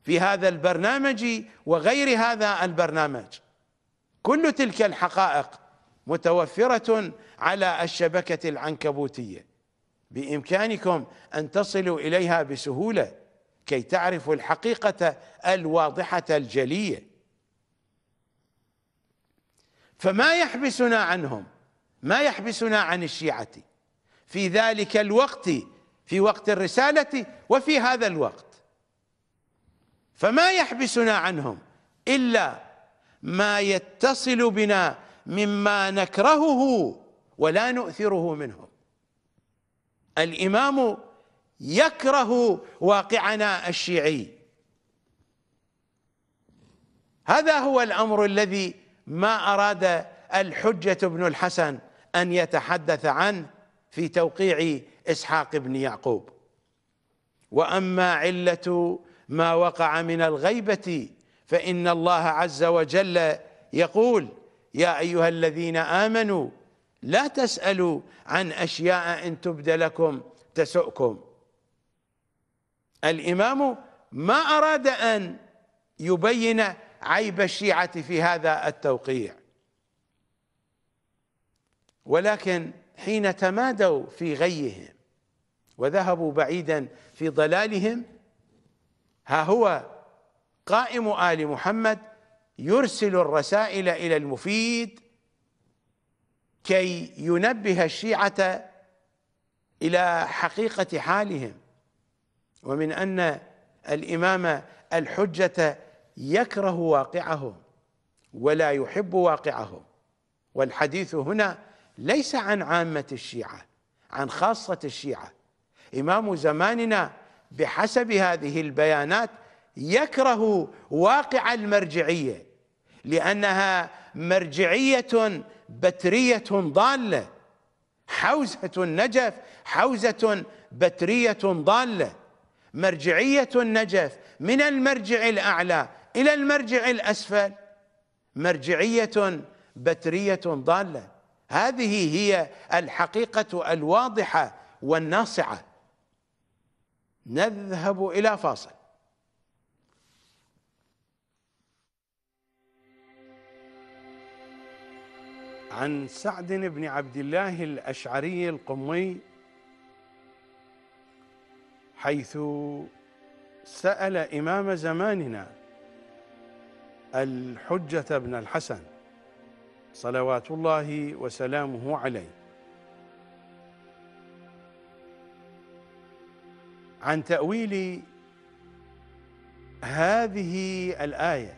S1: في هذا البرنامج وغير هذا البرنامج كل تلك الحقائق متوفرة على الشبكة العنكبوتية بإمكانكم أن تصلوا إليها بسهولة كي تعرفوا الحقيقة الواضحة الجلية فما يحبسنا عنهم ما يحبسنا عن الشيعة في ذلك الوقت في وقت الرسالة وفي هذا الوقت فما يحبسنا عنهم إلا ما يتصل بنا مما نكرهه ولا نؤثره منهم الإمام يكره واقعنا الشيعي هذا هو الأمر الذي ما أراد الحجة بن الحسن أن يتحدث عنه في توقيع إسحاق بن يعقوب وأما علة ما وقع من الغيبة فإن الله عز وجل يقول يا أيها الذين آمنوا لا تسألوا عن أشياء إن تبد لكم تسؤكم الإمام ما أراد أن يبين عيب الشيعة في هذا التوقيع ولكن حين تمادوا في غيهم وذهبوا بعيدا في ضلالهم ها هو قائم آل محمد يرسل الرسائل إلى المفيد كي ينبه الشيعة إلى حقيقة حالهم ومن أن الإمام الحجة يكره واقعهم ولا يحب واقعهم والحديث هنا ليس عن عامة الشيعة عن خاصة الشيعة إمام زماننا بحسب هذه البيانات يكره واقع المرجعيه لانها مرجعيه بتريه ضاله حوزه النجف حوزه بتريه ضاله مرجعيه النجف من المرجع الاعلى الى المرجع الاسفل مرجعيه بتريه ضاله هذه هي الحقيقه الواضحه والناصعه نذهب إلى فاصل عن سعد بن عبد الله الأشعري القمي حيث سأل إمام زماننا الحجة بن الحسن صلوات الله وسلامه عليه عن تأويل هذه الآية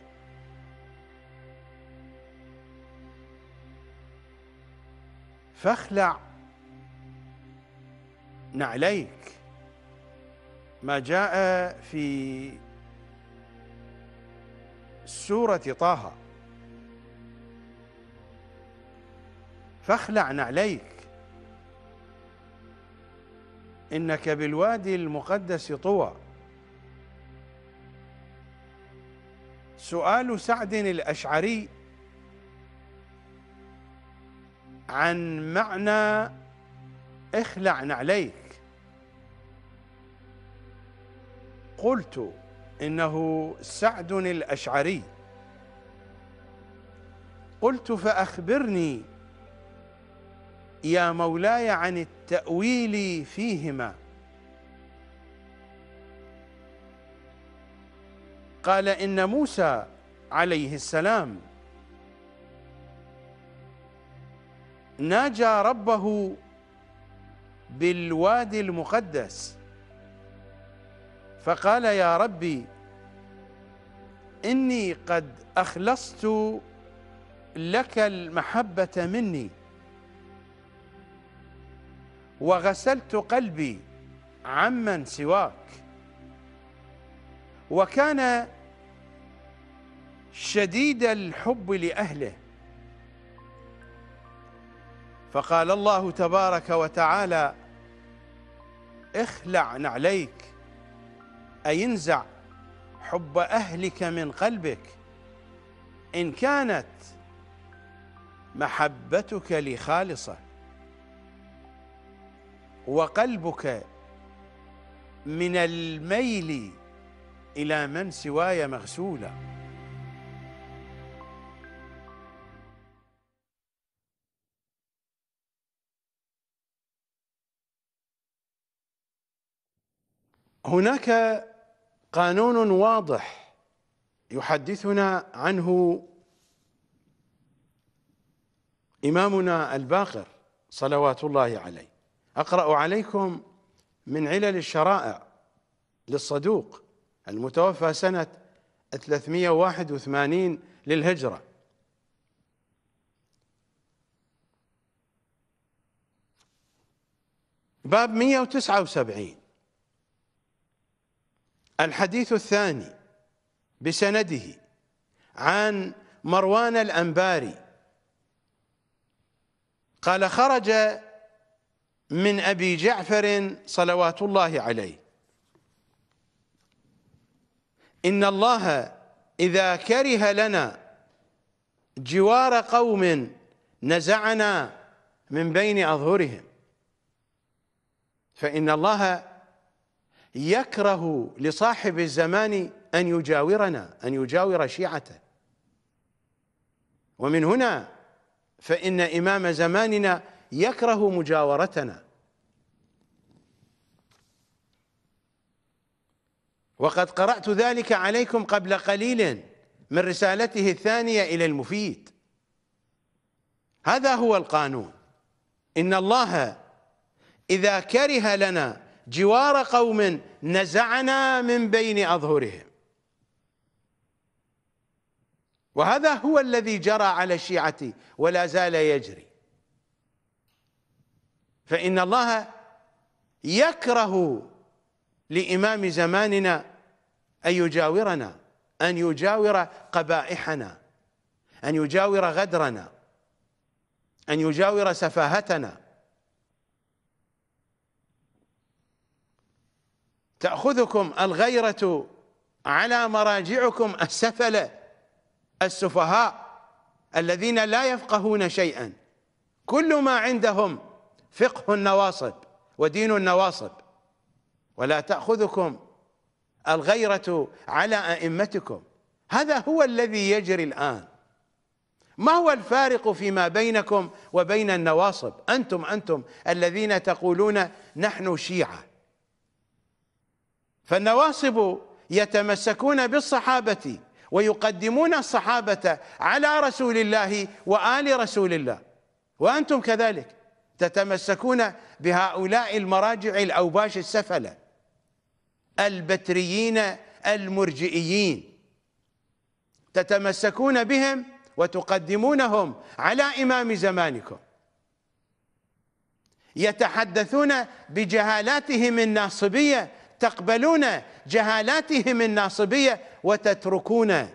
S1: فاخلع نعليك ما جاء في سورة طه فاخلع نعليك إنك بالوادي المقدس طوى سؤال سعد الأشعري عن معنى اخلع نعليك قلت إنه سعد الأشعري قلت فأخبرني يا مولاي عن التأويل فيهما قال إن موسى عليه السلام ناجى ربه بالوادي المقدس فقال يا ربي إني قد أخلصت لك المحبة مني وغسلت قلبي عمن سواك وكان شديد الحب لأهله فقال الله تبارك وتعالى اخلع نعليك أي انزع حب أهلك من قلبك إن كانت محبتك لي خالصه وقلبك من الميل إلى من سواي مغسولا هناك قانون واضح يحدثنا عنه إمامنا الباقر صلوات الله عليه أقرأ عليكم من علل الشرائع للصدوق المتوفى سنة 381 للهجرة باب 179 الحديث الثاني بسنده عن مروان الأنباري قال خرج من أبي جعفر صلوات الله عليه إن الله إذا كره لنا جوار قوم نزعنا من بين أظهرهم فإن الله يكره لصاحب الزمان أن يجاورنا أن يجاور شيعته ومن هنا فإن إمام زماننا يكره مجاورتنا وقد قرأت ذلك عليكم قبل قليل من رسالته الثانية إلى المفيد هذا هو القانون إن الله إذا كره لنا جوار قوم نزعنا من بين أظهرهم وهذا هو الذي جرى على الشيعة ولا زال يجري فإن الله يكره لإمام زماننا أن يجاورنا أن يجاور قبائحنا أن يجاور غدرنا أن يجاور سفاهتنا تأخذكم الغيرة على مراجعكم السفلة السفهاء الذين لا يفقهون شيئا كل ما عندهم فقه النواصب ودين النواصب ولا تأخذكم الغيرة على أئمتكم هذا هو الذي يجري الآن ما هو الفارق فيما بينكم وبين النواصب أنتم أنتم الذين تقولون نحن شيعة فالنواصب يتمسكون بالصحابة ويقدمون الصحابة على رسول الله وآل رسول الله وأنتم كذلك تتمسكون بهؤلاء المراجع الأوباش السفلة البتريين المرجئيين تتمسكون بهم وتقدمونهم على إمام زمانكم يتحدثون بجهالاتهم الناصبية تقبلون جهالاتهم الناصبية وتتركون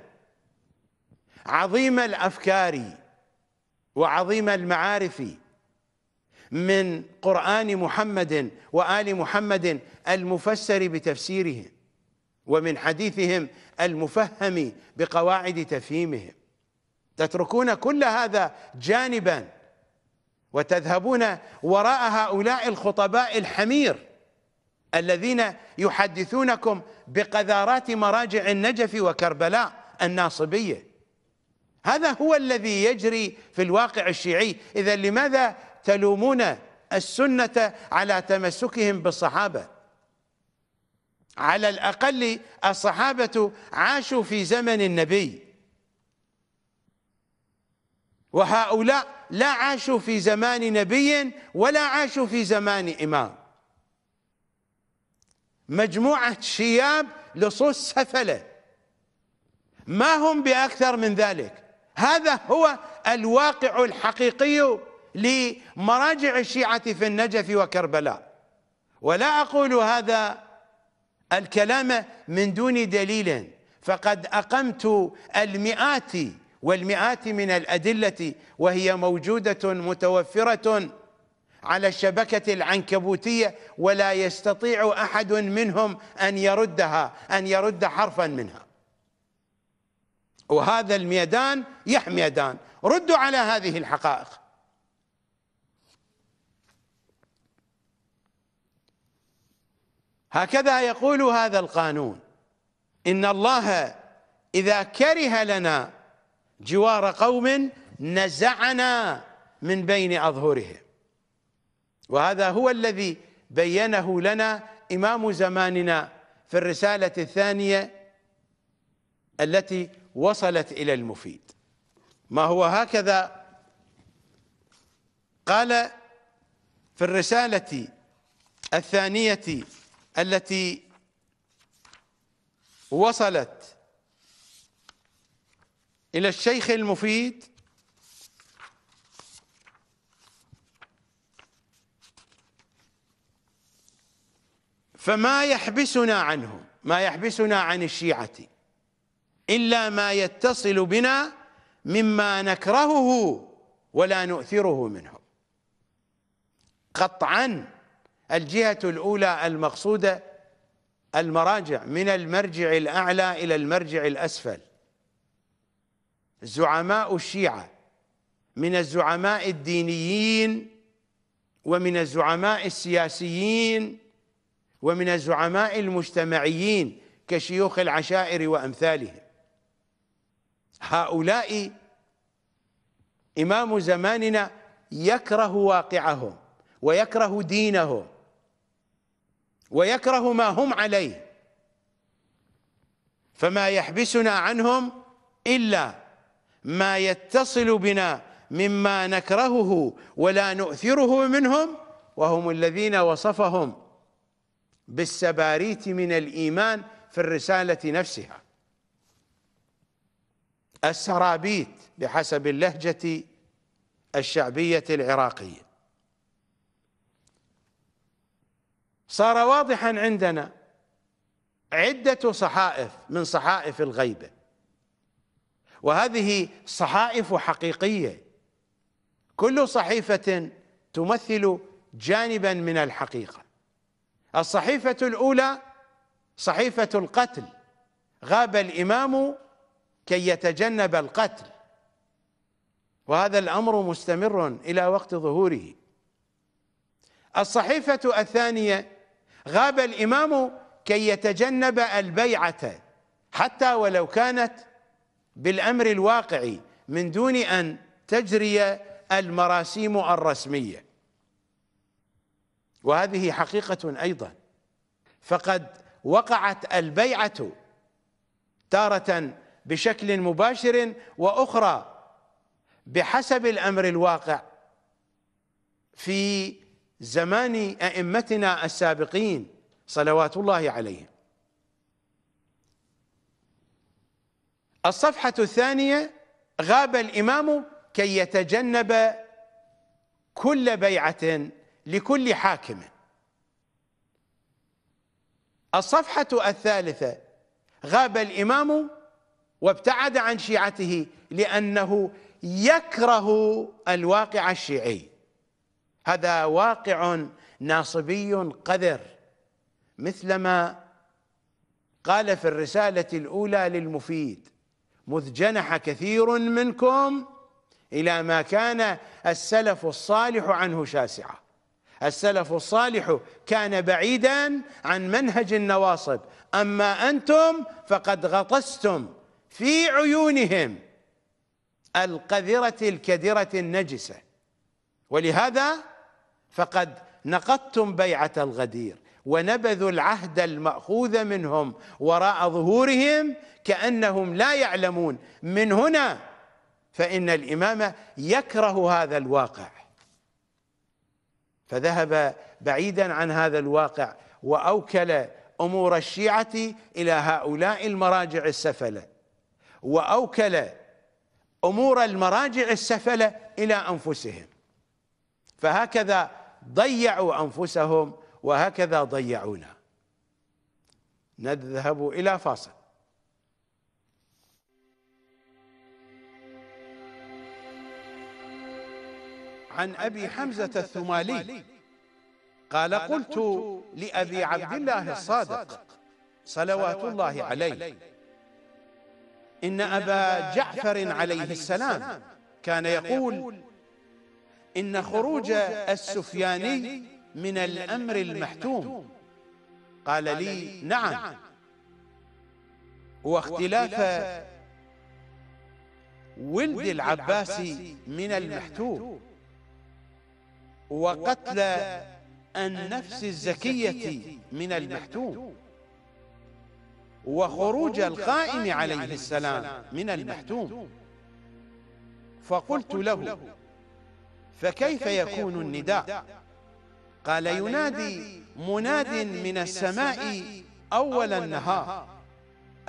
S1: عظيم الأفكار وعظيم المعارف من قرآن محمد وآل محمد المفسر بتفسيرهم ومن حديثهم المفهم بقواعد تفهيمهم تتركون كل هذا جانبا وتذهبون وراء هؤلاء الخطباء الحمير الذين يحدثونكم بقذارات مراجع النجف وكربلاء الناصبيه هذا هو الذي يجري في الواقع الشيعي اذا لماذا تلومون السنة على تمسكهم بالصحابة على الأقل الصحابة عاشوا في زمن النبي وهؤلاء لا عاشوا في زمان نبي ولا عاشوا في زمان إمام مجموعة شياب لصوص سفلة ما هم بأكثر من ذلك هذا هو الواقع الحقيقي لمراجع الشيعة في النجف وكربلاء ولا أقول هذا الكلام من دون دليل فقد أقمت المئات والمئات من الأدلة وهي موجودة متوفرة على الشبكة العنكبوتية ولا يستطيع أحد منهم أن يردها أن يرد حرفا منها وهذا الميدان يحميدان ردوا على هذه الحقائق هكذا يقول هذا القانون إن الله إذا كره لنا جوار قوم نزعنا من بين أظهرهم وهذا هو الذي بينه لنا إمام زماننا في الرسالة الثانية التي وصلت إلى المفيد ما هو هكذا قال في الرسالة الثانية التي وصلت الى الشيخ المفيد فما يحبسنا عنه ما يحبسنا عن الشيعه الا ما يتصل بنا مما نكرهه ولا نؤثره منهم قطعا الجهة الأولى المقصودة المراجع من المرجع الأعلى إلى المرجع الأسفل زعماء الشيعة من الزعماء الدينيين ومن الزعماء السياسيين ومن الزعماء المجتمعيين كشيوخ العشائر وأمثالهم هؤلاء إمام زماننا يكره واقعهم ويكره دينهم ويكره ما هم عليه فما يحبسنا عنهم إلا ما يتصل بنا مما نكرهه ولا نؤثره منهم وهم الذين وصفهم بالسباريت من الإيمان في الرسالة نفسها السرابيت بحسب اللهجة الشعبية العراقية صار واضحا عندنا عدة صحائف من صحائف الغيبة وهذه صحائف حقيقية كل صحيفة تمثل جانبا من الحقيقة الصحيفة الأولى صحيفة القتل غاب الإمام كي يتجنب القتل وهذا الأمر مستمر إلى وقت ظهوره الصحيفة الثانية غاب الإمام كي يتجنب البيعة حتى ولو كانت بالأمر الواقعي من دون أن تجري المراسيم الرسمية وهذه حقيقة أيضا فقد وقعت البيعة تارة بشكل مباشر وأخرى بحسب الأمر الواقع في زمان أئمتنا السابقين صلوات الله عليهم الصفحة الثانية غاب الإمام كي يتجنب كل بيعة لكل حاكم الصفحة الثالثة غاب الإمام وابتعد عن شيعته لأنه يكره الواقع الشيعي هذا واقع ناصبي قذر مثلما قال في الرسالة الأولى للمفيد مذ جنح كثير منكم إلى ما كان السلف الصالح عنه شاسعا السلف الصالح كان بعيدا عن منهج النواصب أما أنتم فقد غطستم في عيونهم القذرة الكدرة النجسة ولهذا فقد نقضتم بيعة الغدير ونبذوا العهد المأخوذ منهم وراء ظهورهم كأنهم لا يعلمون من هنا فإن الإمام يكره هذا الواقع فذهب بعيدا عن هذا الواقع وأوكل أمور الشيعة إلى هؤلاء المراجع السفلة وأوكل أمور المراجع السفلة إلى أنفسهم فهكذا ضيعوا انفسهم وهكذا ضيعونا نذهب الى فاصل عن ابي حمزه الثمالي قال قلت لابي عبد الله الصادق صلوات الله عليه ان ابا جعفر عليه السلام كان يقول إن خروج السفياني من الأمر المحتوم قال لي نعم. نعم واختلاف ولد العباس من المحتوم وقتل النفس الزكية من المحتوم وخروج القائم عليه السلام من المحتوم فقلت له فكيف يكون النداء قال ينادي مناد من السماء أول النهار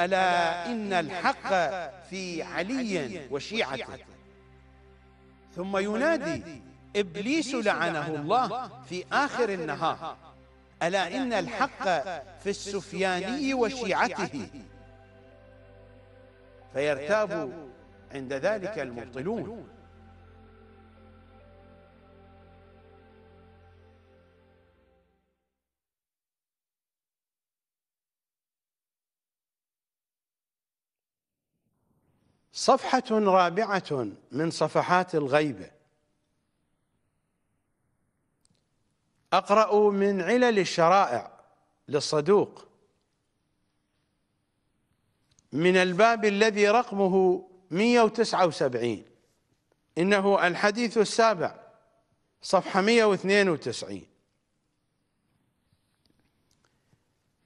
S1: ألا إن الحق في علي وشيعته ثم ينادي إبليس لعنه الله في آخر النهار ألا إن الحق في السفياني وشيعته فيرتاب عند ذلك المبطلون صفحة رابعة من صفحات الغيبة أقرأ من علل الشرائع للصدوق من الباب الذي رقمه 179 إنه الحديث السابع صفحة 192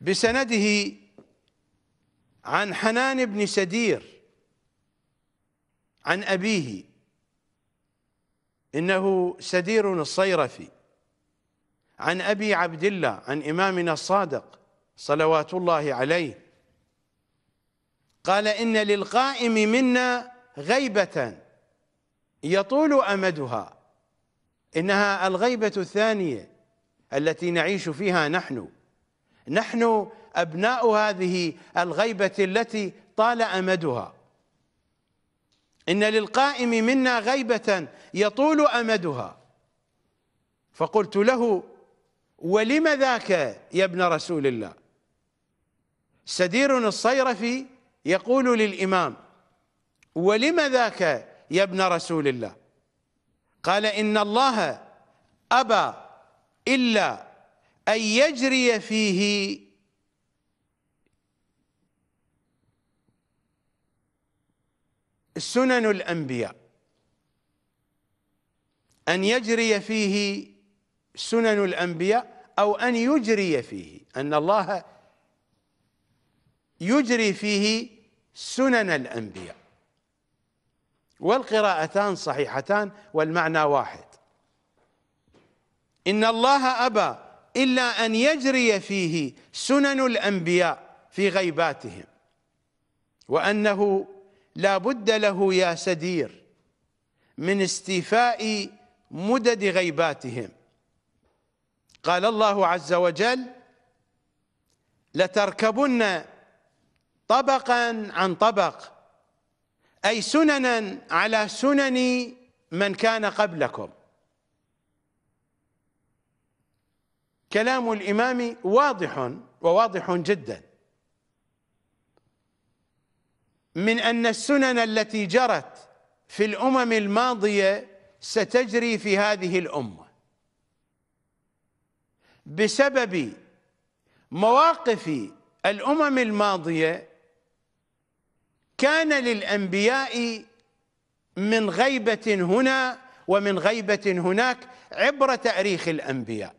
S1: بسنده عن حنان بن سدير عن أبيه إنه سدير الصيرفي عن أبي عبد الله عن إمامنا الصادق صلوات الله عليه قال إن للقائم منا غيبة يطول أمدها إنها الغيبة الثانية التي نعيش فيها نحن نحن أبناء هذه الغيبة التي طال أمدها إن للقائم منا غيبة يطول أمدها فقلت له ولم ذاك يا ابن رسول الله سدير الصيرفي يقول للإمام ولم ذاك يا ابن رسول الله قال إن الله أبى إلا أن يجري فيه سنن الأنبياء أن يجري فيه سنن الأنبياء أو أن يجري فيه أن الله يجري فيه سنن الأنبياء والقراءتان صحيحتان والمعنى واحد إن الله أبى إلا أن يجري فيه سنن الأنبياء في غيباتهم وأنه لا بد له يا سدير من استيفاء مدد غيباتهم قال الله عز وجل لتركبن طبقا عن طبق أي سننا على سنن من كان قبلكم كلام الإمام واضح وواضح جدا من أن السنن التي جرت في الأمم الماضية ستجري في هذه الأمة بسبب مواقف الأمم الماضية كان للأنبياء من غيبة هنا ومن غيبة هناك عبر تاريخ الأنبياء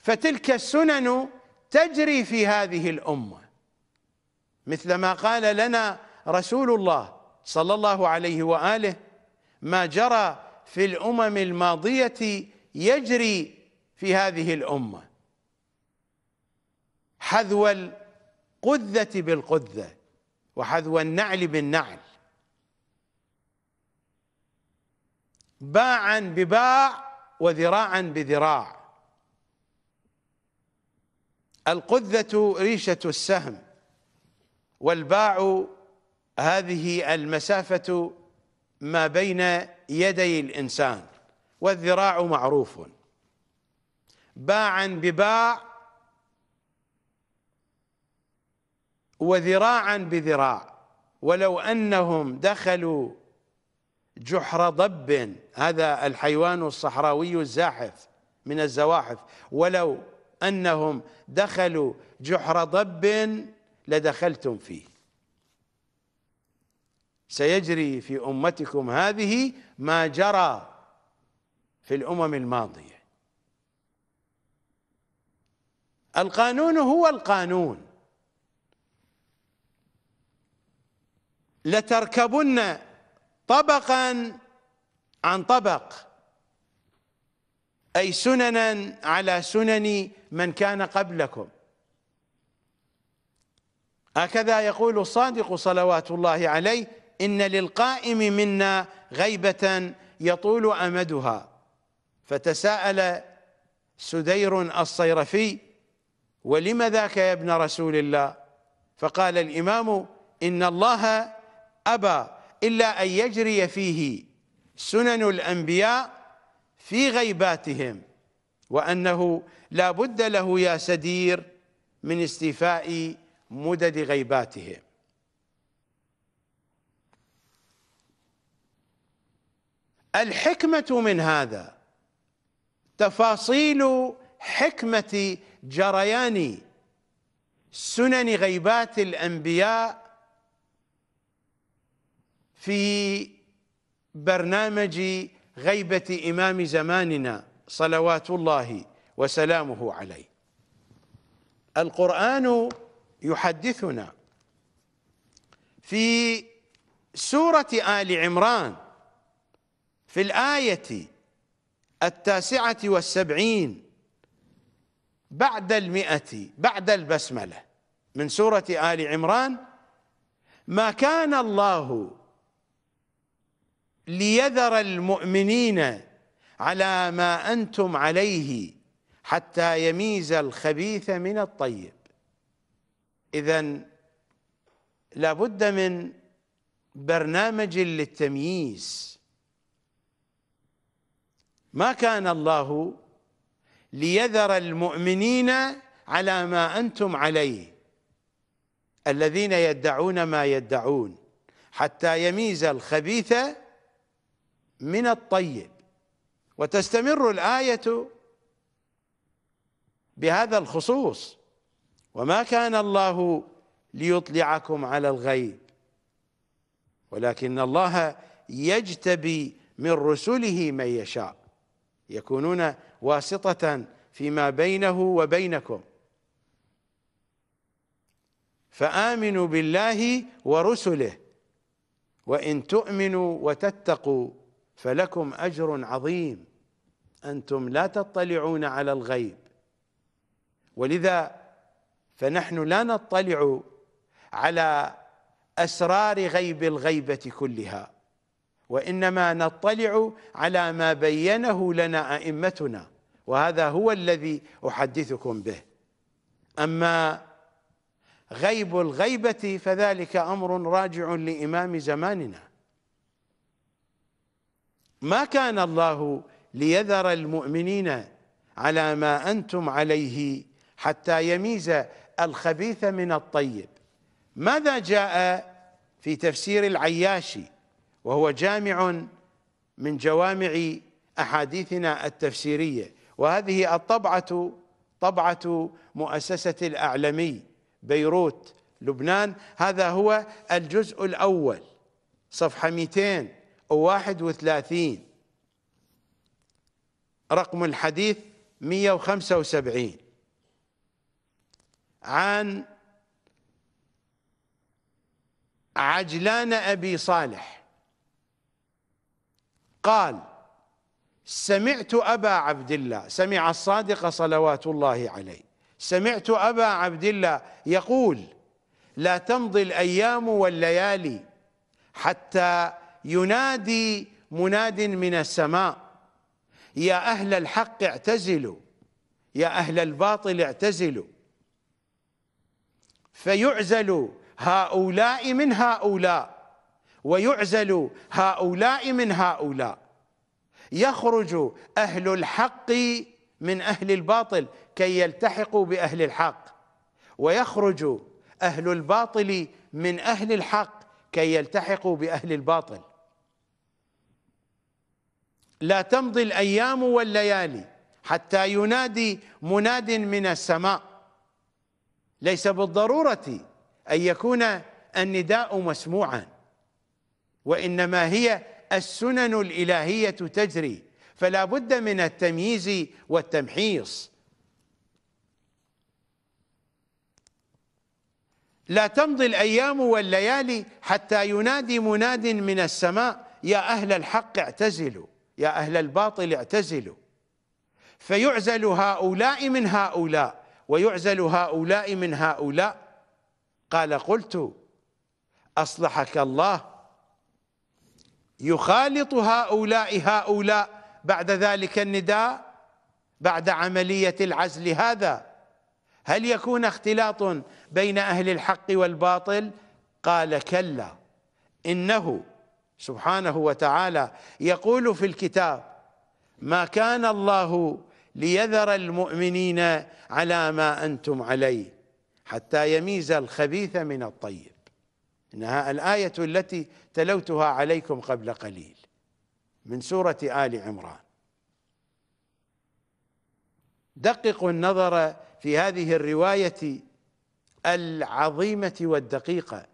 S1: فتلك السنن تجري في هذه الأمة مثل ما قال لنا رسول الله صلى الله عليه واله ما جرى في الامم الماضيه يجري في هذه الامه حذو القذه بالقذه وحذو النعل بالنعل باعا بباع وذراعا بذراع القذة ريشة السهم والباع هذه المسافة ما بين يدي الإنسان والذراع معروف باعا بباع وذراعا بذراع ولو أنهم دخلوا جحر ضب هذا الحيوان الصحراوي الزاحف من الزواحف ولو أنهم دخلوا جحر ضب لدخلتم فيه سيجري في امتكم هذه ما جرى في الامم الماضيه القانون هو القانون لتركبن طبقا عن طبق اي سننا على سنن من كان قبلكم هكذا يقول الصادق صلوات الله عليه إن للقائم منا غيبة يطول أمدها فتساءل سدير الصيرفي ولم ذاك يا ابن رسول الله فقال الإمام إن الله أبى إلا أن يجري فيه سنن الأنبياء في غيباتهم وأنه لا بد له يا سدير من استيفاء مدد غيباتهم الحكمة من هذا تفاصيل حكمة جريان سنن غيبات الأنبياء في برنامج غيبة إمام زماننا صلوات الله وسلامه عليه القرآن يحدثنا في سورة آل عمران في الآية التاسعة والسبعين بعد المئة بعد البسملة من سورة آل عمران ما كان الله ليذر المؤمنين على ما أنتم عليه حتى يميز الخبيث من الطيب إذا لابد من برنامج للتمييز ما كان الله ليذر المؤمنين على ما أنتم عليه الذين يدعون ما يدعون حتى يميز الخبيث من الطيب وتستمر الآية بهذا الخصوص وما كان الله ليطلعكم على الغيب ولكن الله يجتبي من رسله من يشاء يكونون واسطة فيما بينه وبينكم فآمنوا بالله ورسله وإن تؤمنوا وتتقوا فلكم أجر عظيم أنتم لا تطلعون على الغيب ولذا فنحن لا نطلع على اسرار غيب الغيبه كلها وانما نطلع على ما بينه لنا ائمتنا وهذا هو الذي احدثكم به اما غيب الغيبه فذلك امر راجع لامام زماننا ما كان الله ليذر المؤمنين على ما انتم عليه حتى يميز الخبيث من الطيب ماذا جاء في تفسير العياشي وهو جامع من جوامع أحاديثنا التفسيرية وهذه الطبعة طبعة مؤسسة الأعلمي بيروت لبنان هذا هو الجزء الأول صفحة 231 رقم الحديث 175 عن عجلان أبي صالح قال سمعت أبا عبد الله سمع الصادق صلوات الله عليه سمعت أبا عبد الله يقول لا تمضي الأيام والليالي حتى ينادي مناد من السماء يا أهل الحق اعتزلوا يا أهل الباطل اعتزلوا فيعزل هؤلاء من هؤلاء ويعزل هؤلاء من هؤلاء يخرج أهل الحق من أهل الباطل كي يلتحقوا بأهل الحق ويخرج أهل الباطل من أهل الحق كي يلتحقوا بأهل الباطل لا تمضي الأيام والليالي حتى ينادي مناد من السماء ليس بالضرورة أن يكون النداء مسموعا وإنما هي السنن الإلهية تجري فلا بد من التمييز والتمحيص لا تمضي الأيام والليالي حتى ينادي مناد من السماء يا أهل الحق اعتزلوا يا أهل الباطل اعتزلوا فيعزل هؤلاء من هؤلاء ويعزل هؤلاء من هؤلاء قال قلت أصلحك الله يخالط هؤلاء هؤلاء بعد ذلك النداء بعد عملية العزل هذا هل يكون اختلاط بين أهل الحق والباطل قال كلا إنه سبحانه وتعالى يقول في الكتاب ما كان الله ليذر المؤمنين على ما أنتم عليه حتى يميز الخبيث من الطيب إنها الآية التي تلوتها عليكم قبل قليل من سورة آل عمران دققوا النظر في هذه الرواية العظيمة والدقيقة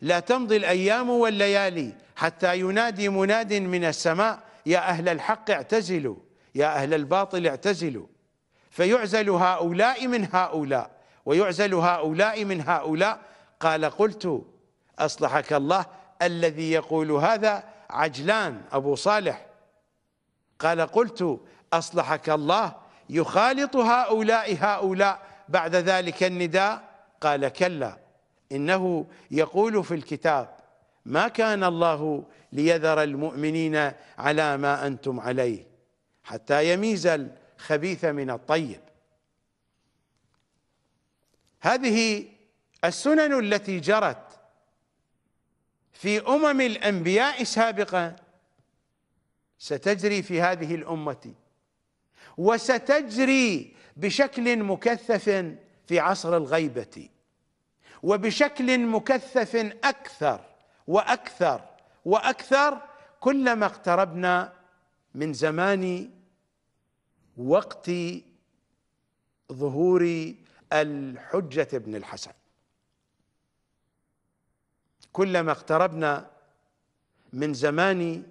S1: لا تمضي الأيام والليالي حتى ينادي مناد من السماء يا أهل الحق اعتزلوا يا أهل الباطل اعتزلوا فيعزل هؤلاء من هؤلاء ويعزل هؤلاء من هؤلاء قال قلت أصلحك الله الذي يقول هذا عجلان أبو صالح قال قلت أصلحك الله يخالط هؤلاء هؤلاء بعد ذلك النداء قال كلا إنه يقول في الكتاب ما كان الله ليذر المؤمنين على ما أنتم عليه حتى يميز الخبيث من الطيب هذه السنن التي جرت في أمم الأنبياء سابقا ستجري في هذه الأمة وستجري بشكل مكثف في عصر الغيبة وبشكل مكثف أكثر واكثر واكثر كلما اقتربنا من زمان وقت ظهور الحجه ابن الحسن كلما اقتربنا من زمان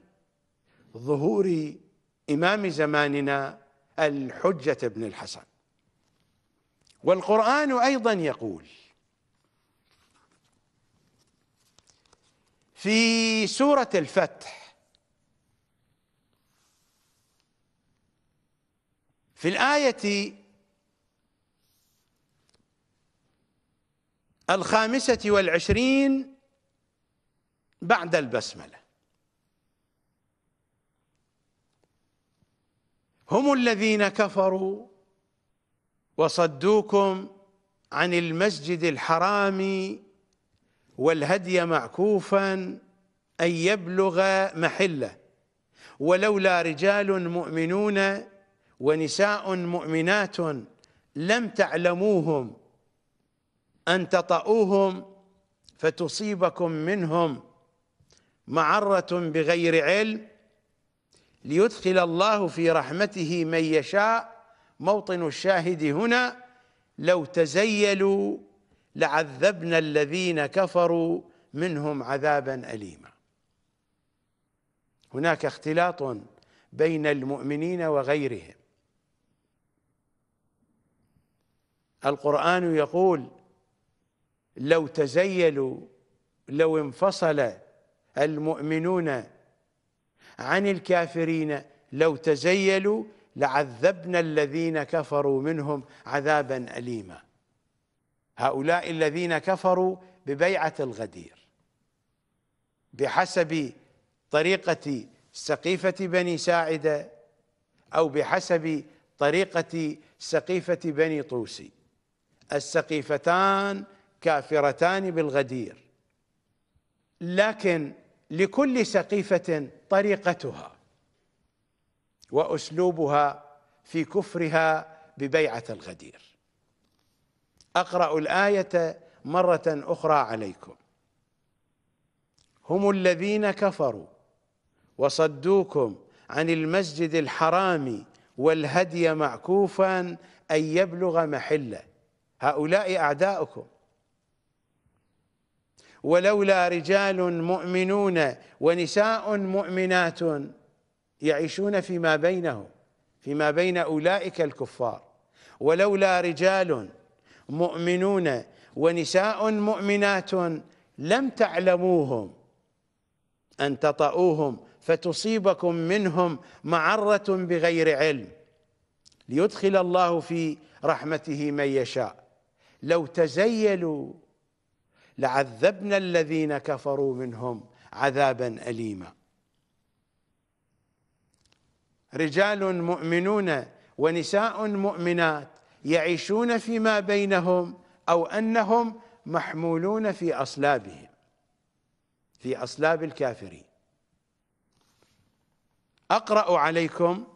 S1: ظهور امام زماننا الحجه ابن الحسن والقران ايضا يقول في سورة الفتح في الآية الخامسة والعشرين بعد البسملة هم الذين كفروا وصدوكم عن المسجد الحرام والهدي معكوفا أن يبلغ محله ولولا رجال مؤمنون ونساء مؤمنات لم تعلموهم أن تطؤوهم فتصيبكم منهم معرة بغير علم ليدخل الله في رحمته من يشاء موطن الشاهد هنا لو تزيلوا لعذبنا الذين كفروا منهم عذابا أليما هناك اختلاط بين المؤمنين وغيرهم القرآن يقول لو تزيلوا لو انفصل المؤمنون عن الكافرين لو تزيلوا لعذبنا الذين كفروا منهم عذابا أليما هؤلاء الذين كفروا ببيعة الغدير بحسب طريقة سقيفة بني ساعدة أو بحسب طريقة سقيفة بني طوسي السقيفتان كافرتان بالغدير لكن لكل سقيفة طريقتها وأسلوبها في كفرها ببيعة الغدير اقرا الايه مره اخرى عليكم هم الذين كفروا وصدوكم عن المسجد الحرام والهدي معكوفا ان يبلغ محله هؤلاء اعداؤكم ولولا رجال مؤمنون ونساء مؤمنات يعيشون فيما بينهم فيما بين اولئك الكفار ولولا رجال مؤمنون ونساء مؤمنات لم تعلموهم أن تطأوهم فتصيبكم منهم معرة بغير علم ليدخل الله في رحمته من يشاء لو تزيلوا لعذبنا الذين كفروا منهم عذابا أليما رجال مؤمنون ونساء مؤمنات يعيشون فيما بينهم أو أنهم محمولون في أصلابهم في أصلاب الكافرين أقرأ عليكم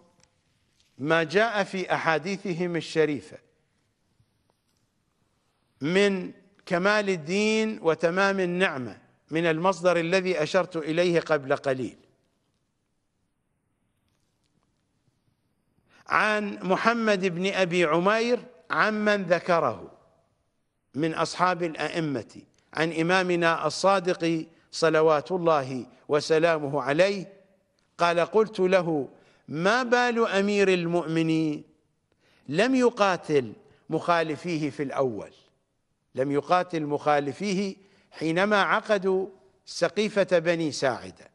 S1: ما جاء في أحاديثهم الشريفة من كمال الدين وتمام النعمة من المصدر الذي أشرت إليه قبل قليل عن محمد بن أبي عمير عمن ذكره من أصحاب الأئمة عن إمامنا الصادق صلوات الله وسلامه عليه قال قلت له ما بال أمير المؤمنين لم يقاتل مخالفيه في الأول لم يقاتل مخالفيه حينما عقدوا سقيفة بني ساعدة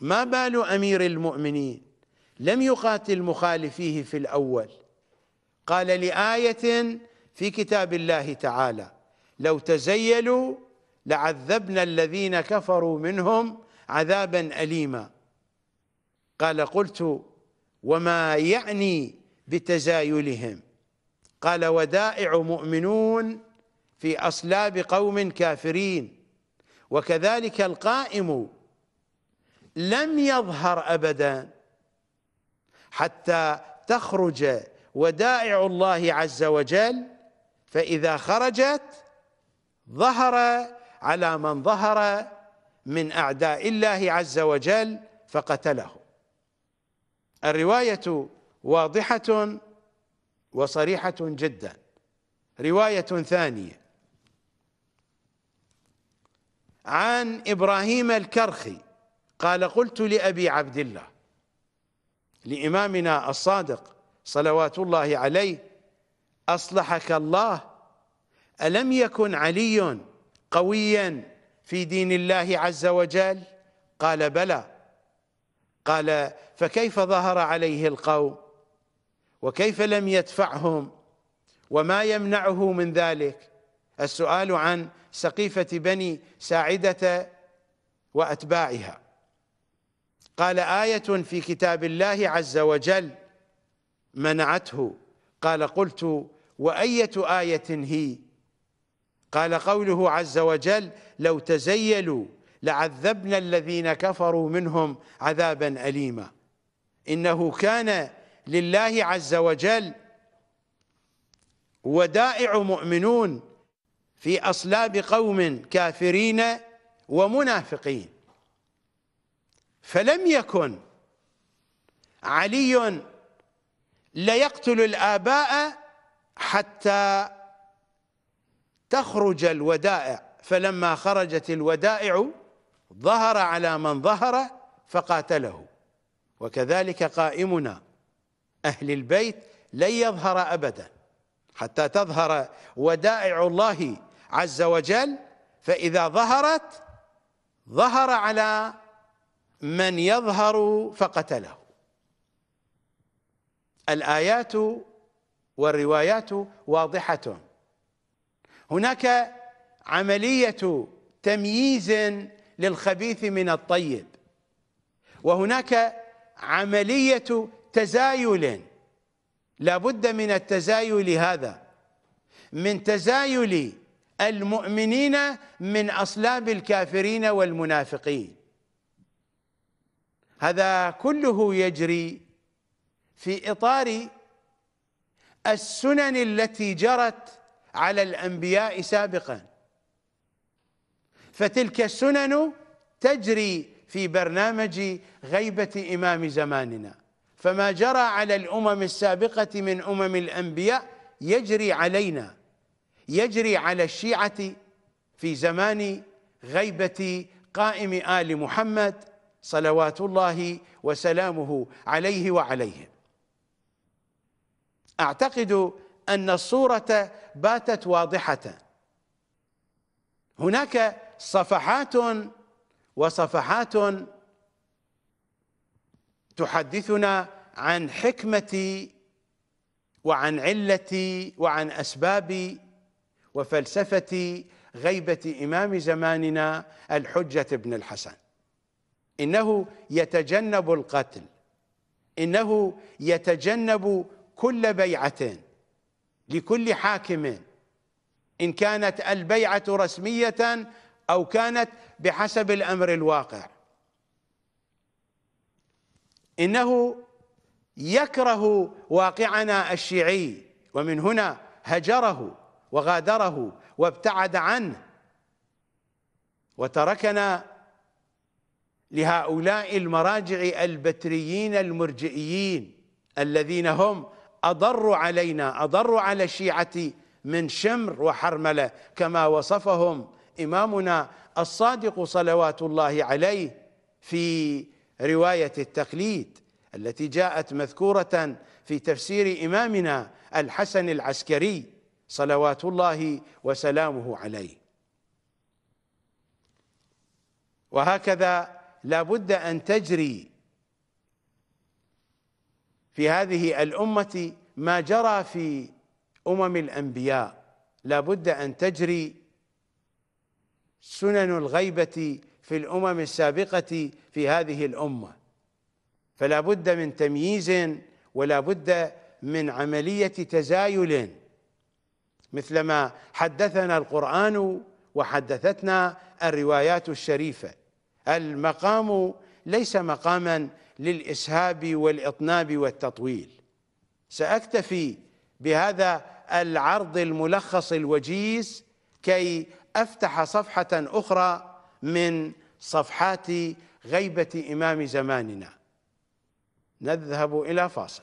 S1: ما بال أمير المؤمنين لم يقاتل مخالفيه في الأول قال لآية في كتاب الله تعالى لو تزيلوا لعذبنا الذين كفروا منهم عذابا أليما قال قلت وما يعني بتزايلهم قال ودائع مؤمنون في أصلاب قوم كافرين وكذلك القائم لم يظهر أبداً حتى تخرج ودائع الله عز وجل فإذا خرجت ظهر على من ظهر من أعداء الله عز وجل فقتله الرواية واضحة وصريحة جدا رواية ثانية عن إبراهيم الكرخي قال قلت لأبي عبد الله لإمامنا الصادق صلوات الله عليه أصلحك الله ألم يكن علي قويا في دين الله عز وجل قال بلى قال فكيف ظهر عليه القوم وكيف لم يدفعهم وما يمنعه من ذلك السؤال عن سقيفة بني ساعدة وأتباعها قال آية في كتاب الله عز وجل منعته قال قلت وأية آية هي قال قوله عز وجل لو تزيلوا لعذبنا الذين كفروا منهم عذابا أليما إنه كان لله عز وجل ودائع مؤمنون في أصلاب قوم كافرين ومنافقين فلم يكن علي ليقتل الآباء حتى تخرج الودائع فلما خرجت الودائع ظهر على من ظهر فقاتله وكذلك قائمنا أهل البيت لن يظهر أبدا حتى تظهر ودائع الله عز وجل فإذا ظهرت ظهر على من يظهر فقتله الايات والروايات واضحه هناك عمليه تمييز للخبيث من الطيب وهناك عمليه تزايل لا بد من التزايل هذا من تزايل المؤمنين من اصلاب الكافرين والمنافقين هذا كله يجري في اطار السنن التي جرت على الانبياء سابقا فتلك السنن تجري في برنامج غيبه امام زماننا فما جرى على الامم السابقه من امم الانبياء يجري علينا يجري على الشيعه في زمان غيبه قائم ال محمد صلوات الله وسلامه عليه وعليهم اعتقد ان الصوره باتت واضحه هناك صفحات وصفحات تحدثنا عن حكمه وعن عله وعن اسباب وفلسفه غيبه امام زماننا الحجه بن الحسن إنه يتجنب القتل إنه يتجنب كل بيعه لكل حاكم إن كانت البيعة رسمية أو كانت بحسب الأمر الواقع إنه يكره واقعنا الشيعي ومن هنا هجره وغادره وابتعد عنه وتركنا لهؤلاء المراجع البتريين المرجئيين الذين هم أضروا علينا أضروا على الشيعة من شمر وحرملة كما وصفهم إمامنا الصادق صلوات الله عليه في رواية التقليد التي جاءت مذكورة في تفسير إمامنا الحسن العسكري صلوات الله وسلامه عليه وهكذا لابد ان تجري في هذه الامه ما جرى في امم الانبياء لابد ان تجري سنن الغيبه في الامم السابقه في هذه الامه فلا بد من تمييز ولا بد من عمليه تزايل مثلما حدثنا القران وحدثتنا الروايات الشريفه المقام ليس مقاما للاسهاب والاطناب والتطويل ساكتفي بهذا العرض الملخص الوجيز كي افتح صفحه اخرى من صفحات غيبه امام زماننا نذهب الى فاصل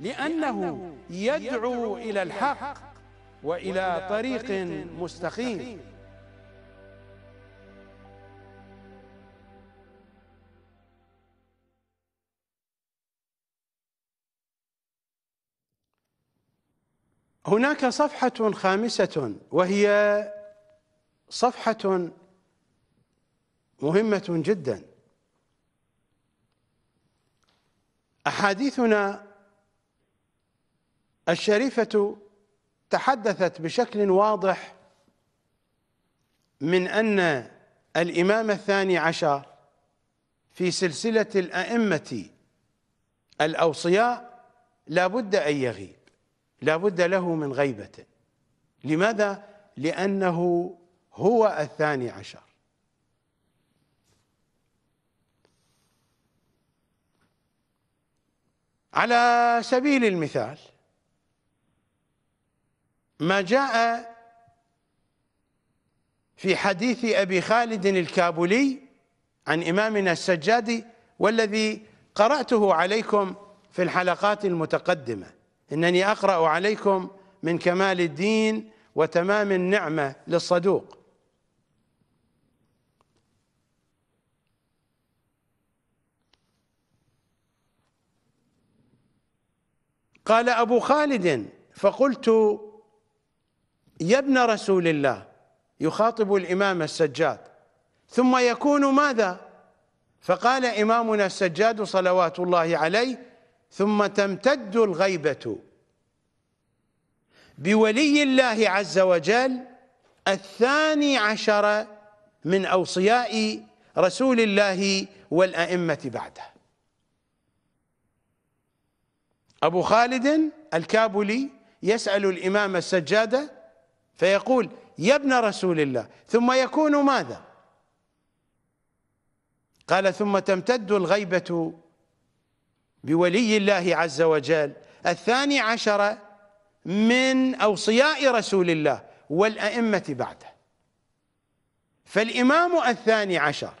S1: لأنه يدعو إلى الحق
S2: وإلى طريق مستقيم
S1: هناك صفحة خامسة وهي صفحة مهمة جدا أحاديثنا الشريفة تحدثت بشكل واضح من أن الإمام الثاني عشر في سلسلة الأئمة الأوصياء لابد أن يغيب لابد له من غيبة لماذا؟ لأنه هو الثاني عشر على سبيل المثال ما جاء في حديث أبي خالد الكابولي عن إمامنا السجادي والذي قرأته عليكم في الحلقات المتقدمة إنني أقرأ عليكم من كمال الدين وتمام النعمة للصدوق قال أبو خالد فقلت يا ابن رسول الله يخاطب الإمام السجاد ثم يكون ماذا فقال إمامنا السجاد صلوات الله عليه ثم تمتد الغيبة بولي الله عز وجل الثاني عشر من أوصياء رسول الله والأئمة بعده أبو خالد الكابلي يسأل الإمام السجادة فيقول يا ابن رسول الله ثم يكون ماذا قال ثم تمتد الغيبة بولي الله عز وجل الثاني عشر من أوصياء رسول الله والأئمة بعده فالإمام الثاني عشر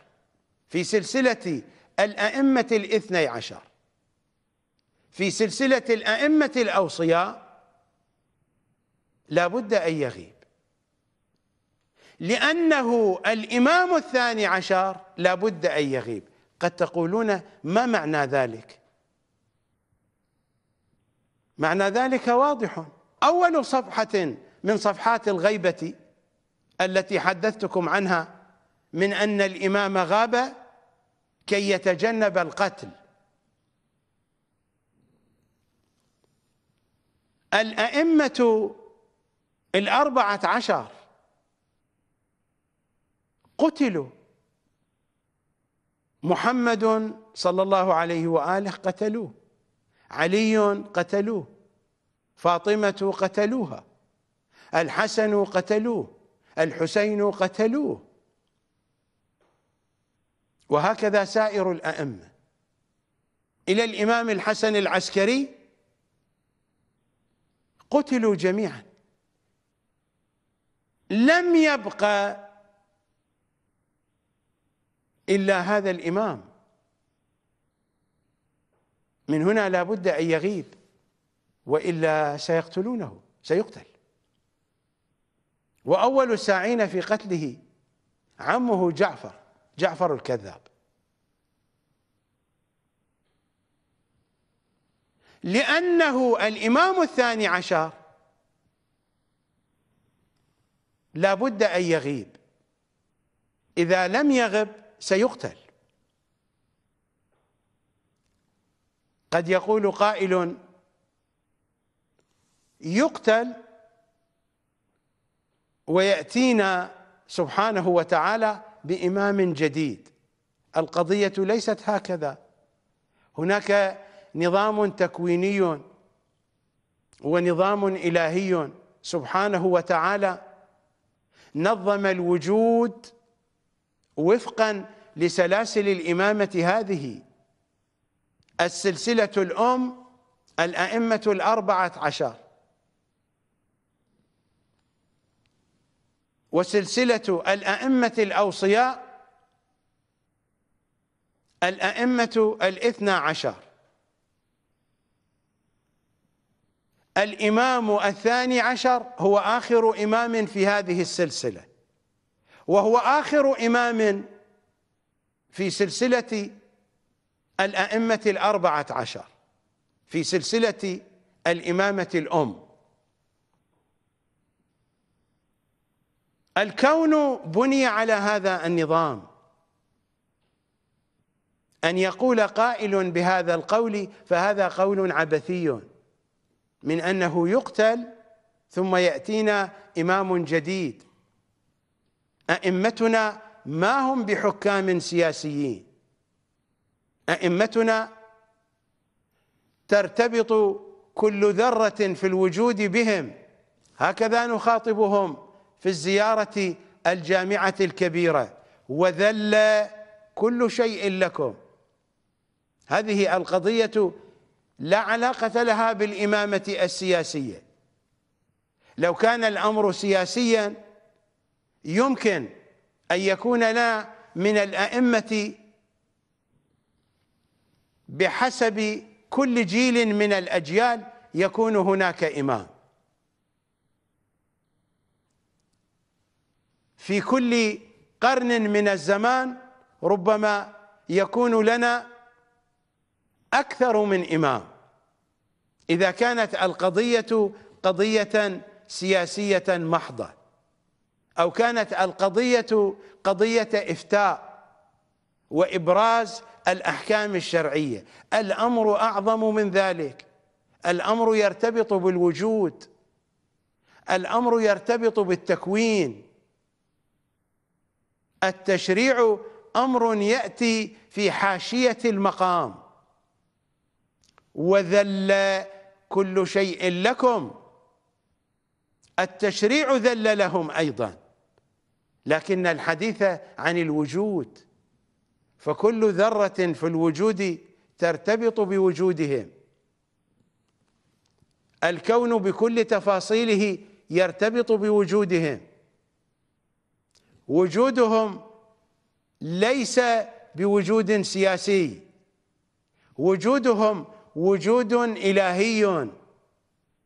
S1: في سلسلة الأئمة الاثني عشر في سلسلة الأئمة الأوصياء لابد أن يغيب لأنه الإمام الثاني عشر لابد أن يغيب قد تقولون ما معنى ذلك معنى ذلك واضح أول صفحة من صفحات الغيبة التي حدثتكم عنها من أن الإمام غاب كي يتجنب القتل الأئمة الأربعة عشر قتلوا محمد صلى الله عليه وآله قتلوه علي قتلوه فاطمة قتلوها الحسن قتلوه الحسين قتلوه وهكذا سائر الأئمة إلى الإمام الحسن العسكري قتلوا جميعا لم يبقى إلا هذا الإمام من هنا لا بد أن يغيب وإلا سيقتلونه سيقتل وأول الساعين في قتله عمه جعفر جعفر الكذاب لأنه الإمام الثاني عشر لابد أن يغيب إذا لم يغب سيقتل قد يقول قائل يقتل ويأتينا سبحانه وتعالى بإمام جديد القضية ليست هكذا هناك نظام تكويني ونظام إلهي سبحانه وتعالى نظم الوجود وفقا لسلاسل الإمامة هذه السلسلة الأم الأئمة الأربعة عشر وسلسلة الأئمة الأوصياء الأئمة الاثنى عشر الإمام الثاني عشر هو آخر إمام في هذه السلسلة وهو آخر إمام في سلسلة الأئمة الأربعة عشر في سلسلة الإمامة الأم الكون بني على هذا النظام أن يقول قائل بهذا القول فهذا قول عبثي من انه يقتل ثم ياتينا امام جديد ائمتنا ما هم بحكام سياسيين ائمتنا ترتبط كل ذره في الوجود بهم هكذا نخاطبهم في الزياره الجامعه الكبيره وذل كل شيء لكم هذه القضيه لا علاقة لها بالإمامة السياسية لو كان الأمر سياسيا يمكن أن يكون لا من الأئمة بحسب كل جيل من الأجيال يكون هناك إمام في كل قرن من الزمان ربما يكون لنا أكثر من إمام إذا كانت القضية قضية سياسية محضة أو كانت القضية قضية إفتاء وإبراز الأحكام الشرعية الأمر أعظم من ذلك الأمر يرتبط بالوجود الأمر يرتبط بالتكوين التشريع أمر يأتي في حاشية المقام وذل كل شيء لكم التشريع ذل لهم أيضا لكن الحديث عن الوجود فكل ذرة في الوجود ترتبط بوجودهم الكون بكل تفاصيله يرتبط بوجودهم وجودهم ليس بوجود سياسي وجودهم وجود الهي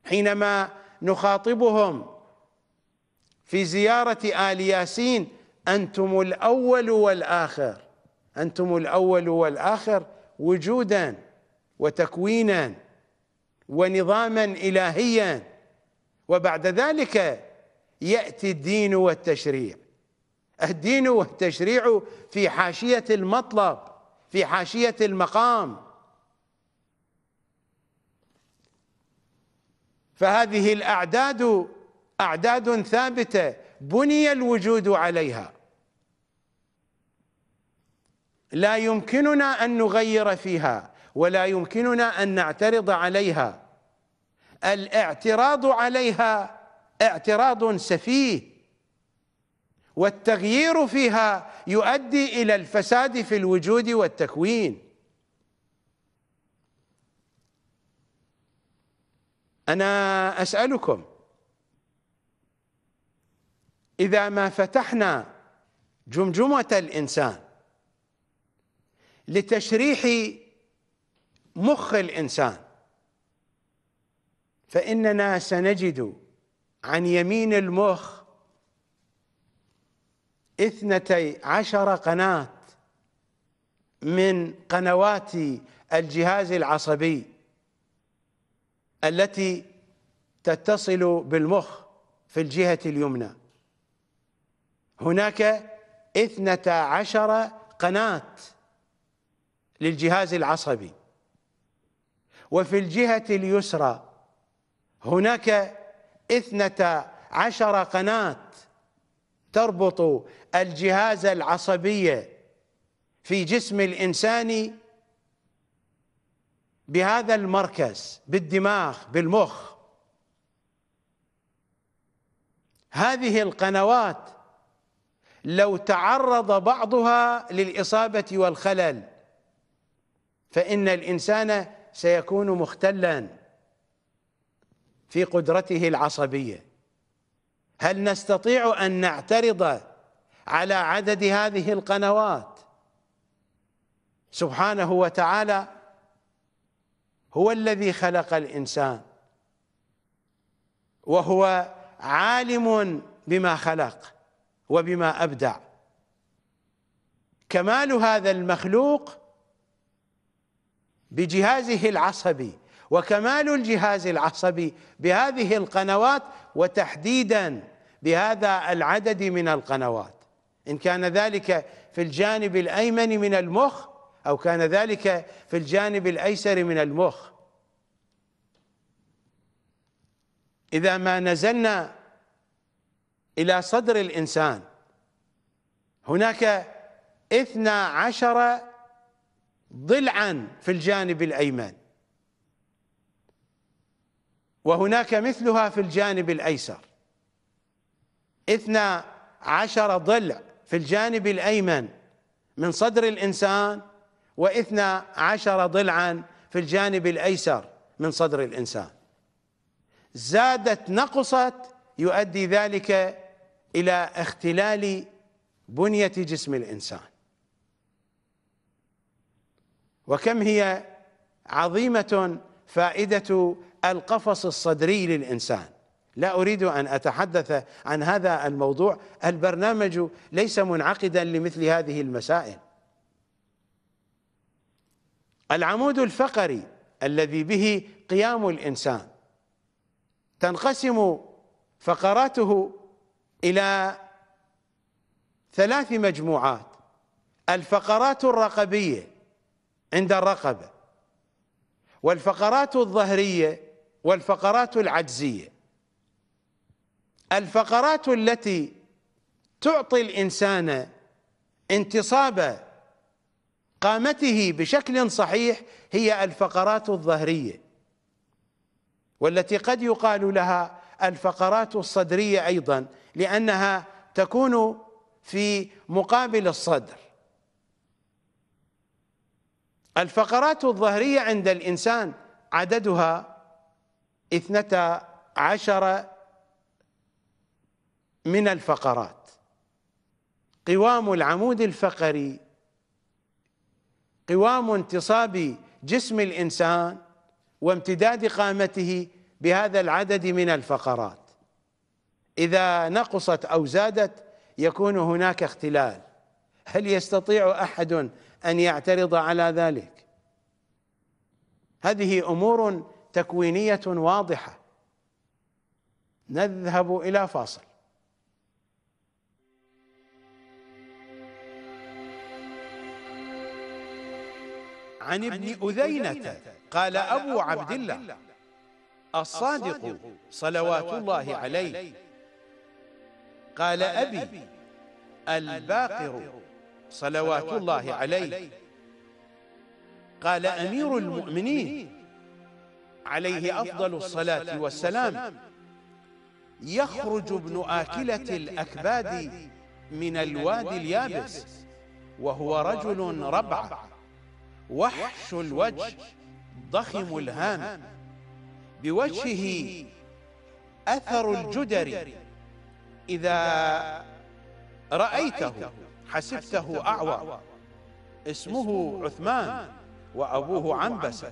S1: حينما نخاطبهم في زياره ال ياسين انتم الاول والاخر انتم الاول والاخر وجودا وتكوينا ونظاما الهيا وبعد ذلك ياتي الدين والتشريع الدين والتشريع في حاشيه المطلب في حاشيه المقام فهذه الأعداد أعداد ثابتة بني الوجود عليها لا يمكننا أن نغير فيها ولا يمكننا أن نعترض عليها الاعتراض عليها اعتراض سفيه والتغيير فيها يؤدي إلى الفساد في الوجود والتكوين انا اسالكم اذا ما فتحنا جمجمه الانسان لتشريح مخ الانسان فاننا سنجد عن يمين المخ اثنتي عشر قناه من قنوات الجهاز العصبي التي تتصل بالمخ في الجهة اليمنى هناك اثنتا عشر قناة للجهاز العصبي وفي الجهة اليسرى هناك اثنتا عشر قناة تربط الجهاز العصبي في جسم الإنسان بهذا المركز بالدماغ بالمخ هذه القنوات لو تعرض بعضها للإصابة والخلل فإن الإنسان سيكون مختلا في قدرته العصبية هل نستطيع أن نعترض على عدد هذه القنوات سبحانه وتعالى هو الذي خلق الإنسان وهو عالم بما خلق وبما أبدع كمال هذا المخلوق بجهازه العصبي وكمال الجهاز العصبي بهذه القنوات وتحديدا بهذا العدد من القنوات إن كان ذلك في الجانب الأيمن من المخ أو كان ذلك في الجانب الأيسر من المخ إذا ما نزلنا إلى صدر الإنسان هناك اثنى عشر ضلعا في الجانب الأيمن وهناك مثلها في الجانب الأيسر اثنى عشر ضلع في الجانب الأيمن من صدر الإنسان واثنا عشر ضلعا في الجانب الايسر من صدر الانسان زادت نقصت يؤدي ذلك الى اختلال بنيه جسم الانسان وكم هي عظيمه فائده القفص الصدري للانسان لا اريد ان اتحدث عن هذا الموضوع البرنامج ليس منعقدا لمثل هذه المسائل العمود الفقري الذي به قيام الإنسان تنقسم فقراته إلى ثلاث مجموعات الفقرات الرقبية عند الرقبة والفقرات الظهرية والفقرات العجزية الفقرات التي تعطي الإنسان انتصاب قامته بشكل صحيح هي الفقرات الظهريه والتي قد يقال لها الفقرات الصدريه ايضا لانها تكون في مقابل الصدر الفقرات الظهريه عند الانسان عددها اثنتا عشر من الفقرات قوام العمود الفقري قوام انتصاب جسم الانسان وامتداد قامته بهذا العدد من الفقرات اذا نقصت او زادت يكون هناك اختلال هل يستطيع احد ان يعترض على ذلك هذه امور تكوينيه واضحه نذهب الى فاصل عن ابن أذينة قال أبو عبد الله الصادق صلوات الله عليه قال أبي الباقر صلوات الله عليه قال أمير المؤمنين عليه أفضل الصلاة والسلام يخرج ابن آكلة الأكباد من الوادي اليابس وهو رجل ربعه وحش الوجه ضخم الهام بوجهه أثر الجدر إذا رأيته حسبته أعور اسمه عثمان وأبوه عنبسة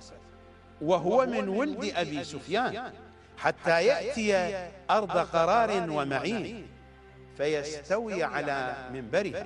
S1: وهو من ولد أبي سفيان حتى يأتي أرض قرار ومعين فيستوي على منبره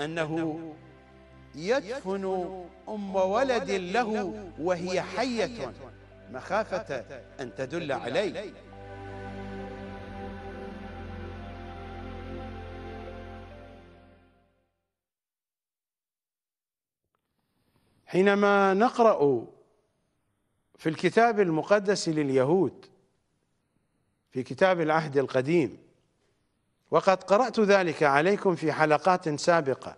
S1: أنه يدفن أم ولد له وهي حية مخافة أن تدل عليه حينما نقرأ في الكتاب المقدس لليهود في كتاب العهد القديم وقد قرأت ذلك عليكم في حلقات سابقة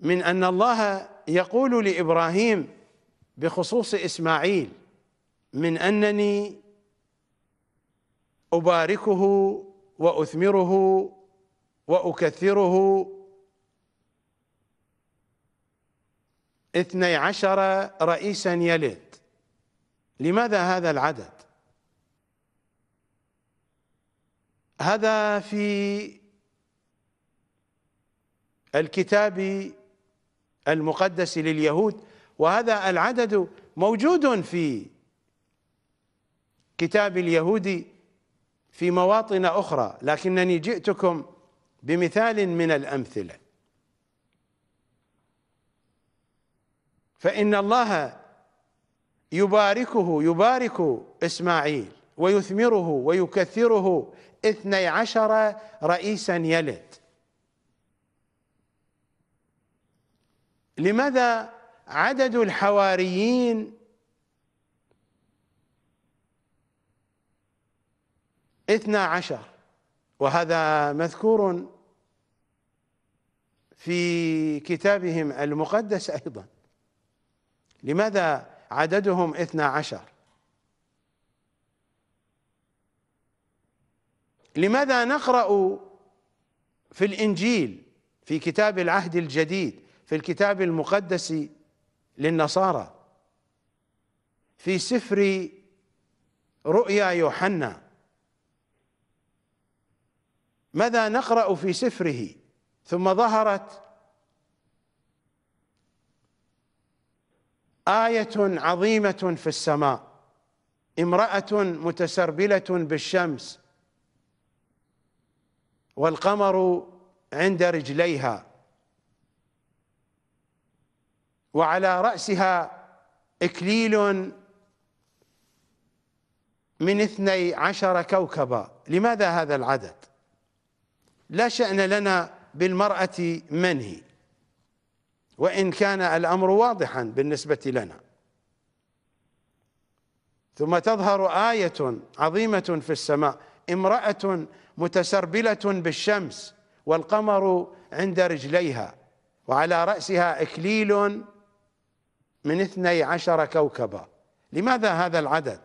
S1: من أن الله يقول لإبراهيم بخصوص إسماعيل من أنني أباركه وأثمره وأكثره اثني عشر رئيسا يلد لماذا هذا العدد هذا في الكتاب المقدس لليهود وهذا العدد موجود في كتاب اليهود في مواطن أخرى لكنني جئتكم بمثال من الأمثلة فإن الله يباركه يبارك إسماعيل ويثمره ويكثره اثني عشر رئيسا يلد لماذا عدد الحواريين اثنا عشر وهذا مذكور في كتابهم المقدس أيضا لماذا عددهم اثنا عشر لماذا نقرأ في الإنجيل في كتاب العهد الجديد في الكتاب المقدس للنصارى في سفر رؤيا يوحنا ماذا نقرأ في سفره ثم ظهرت آية عظيمة في السماء امرأة متسربلة بالشمس والقمر عند رجليها وعلى رأسها إكليل من اثني عشر كوكبا لماذا هذا العدد لا شأن لنا بالمرأة منهي وإن كان الأمر واضحا بالنسبة لنا ثم تظهر آية عظيمة في السماء امرأة متسربلة بالشمس والقمر عند رجليها وعلى رأسها إكليل من اثني عشر كوكبا لماذا هذا العدد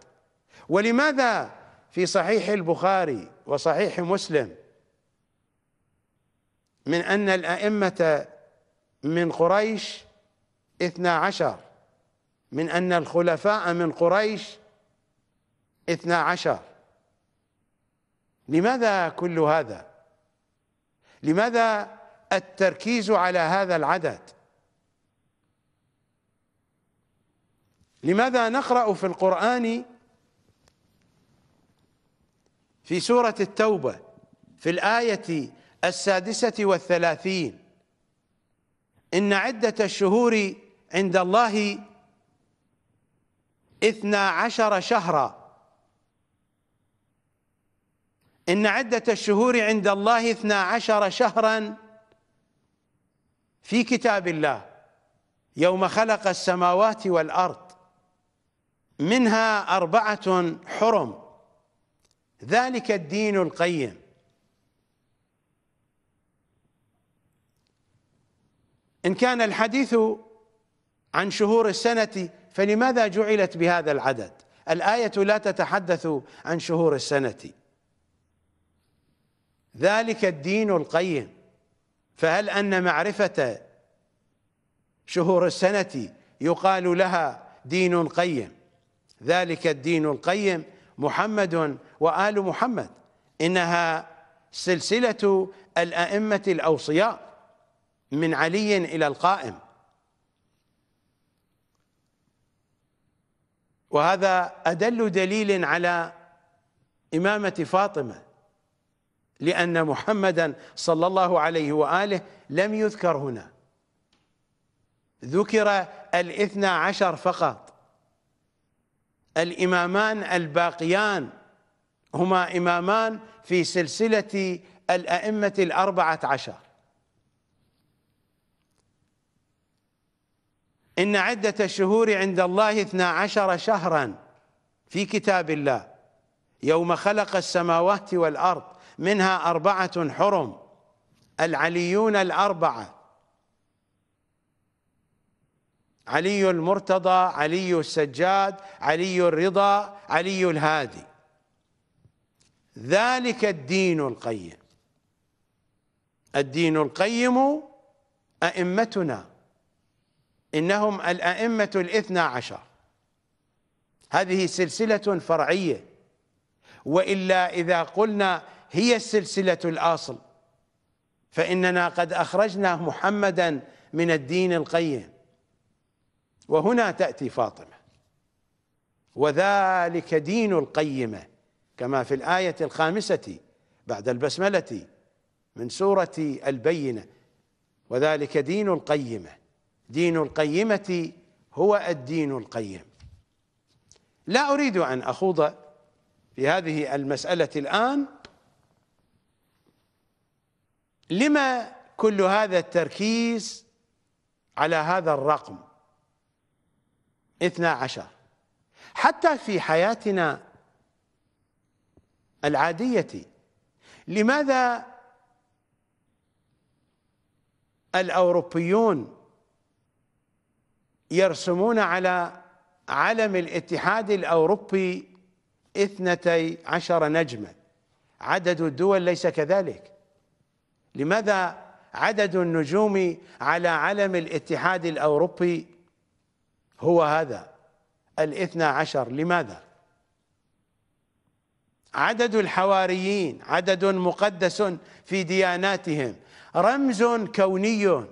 S1: ولماذا في صحيح البخاري وصحيح مسلم من أن الأئمة من قريش اثنا عشر من أن الخلفاء من قريش اثنا عشر لماذا كل هذا لماذا التركيز على هذا العدد لماذا نقرا في القران في سوره التوبه في الايه السادسه والثلاثين ان عده الشهور عند الله اثنا عشر شهرا إن عدة الشهور عند الله اثنا عشر شهرا في كتاب الله يوم خلق السماوات والأرض منها أربعة حرم ذلك الدين القيم إن كان الحديث عن شهور السنة فلماذا جعلت بهذا العدد الآية لا تتحدث عن شهور السنة ذلك الدين القيم فهل أن معرفة شهور السنة يقال لها دين قيم ذلك الدين القيم محمد وآل محمد إنها سلسلة الأئمة الأوصياء من علي إلى القائم وهذا أدل دليل على إمامة فاطمة لأن محمدا صلى الله عليه وآله لم يذكر هنا ذكر الاثنى عشر فقط الإمامان الباقيان هما إمامان في سلسلة الأئمة الأربعة عشر إن عدة الشهور عند الله اثنا عشر شهرا في كتاب الله يوم خلق السماوات والأرض منها أربعة حرم العليون الأربعة علي المرتضى علي السجاد علي الرضا علي الهادي ذلك الدين القيم الدين القيم أئمتنا إنهم الأئمة الاثنى عشر هذه سلسلة فرعية وإلا إذا قلنا هي السلسلة الأصل فإننا قد أخرجنا محمدا من الدين القيم وهنا تأتي فاطمة وذلك دين القيمة كما في الآية الخامسة بعد البسملة من سورة البينة وذلك دين القيمة دين القيمة هو الدين القيم لا أريد أن أخوض في هذه المسألة الآن لما كل هذا التركيز على هذا الرقم اثنا عشر حتى في حياتنا العادية لماذا الأوروبيون يرسمون على علم الاتحاد الأوروبي اثنتي عشر نجما عدد الدول ليس كذلك لماذا عدد النجوم على علم الاتحاد الأوروبي هو هذا الاثنى عشر لماذا عدد الحواريين عدد مقدس في دياناتهم رمز كوني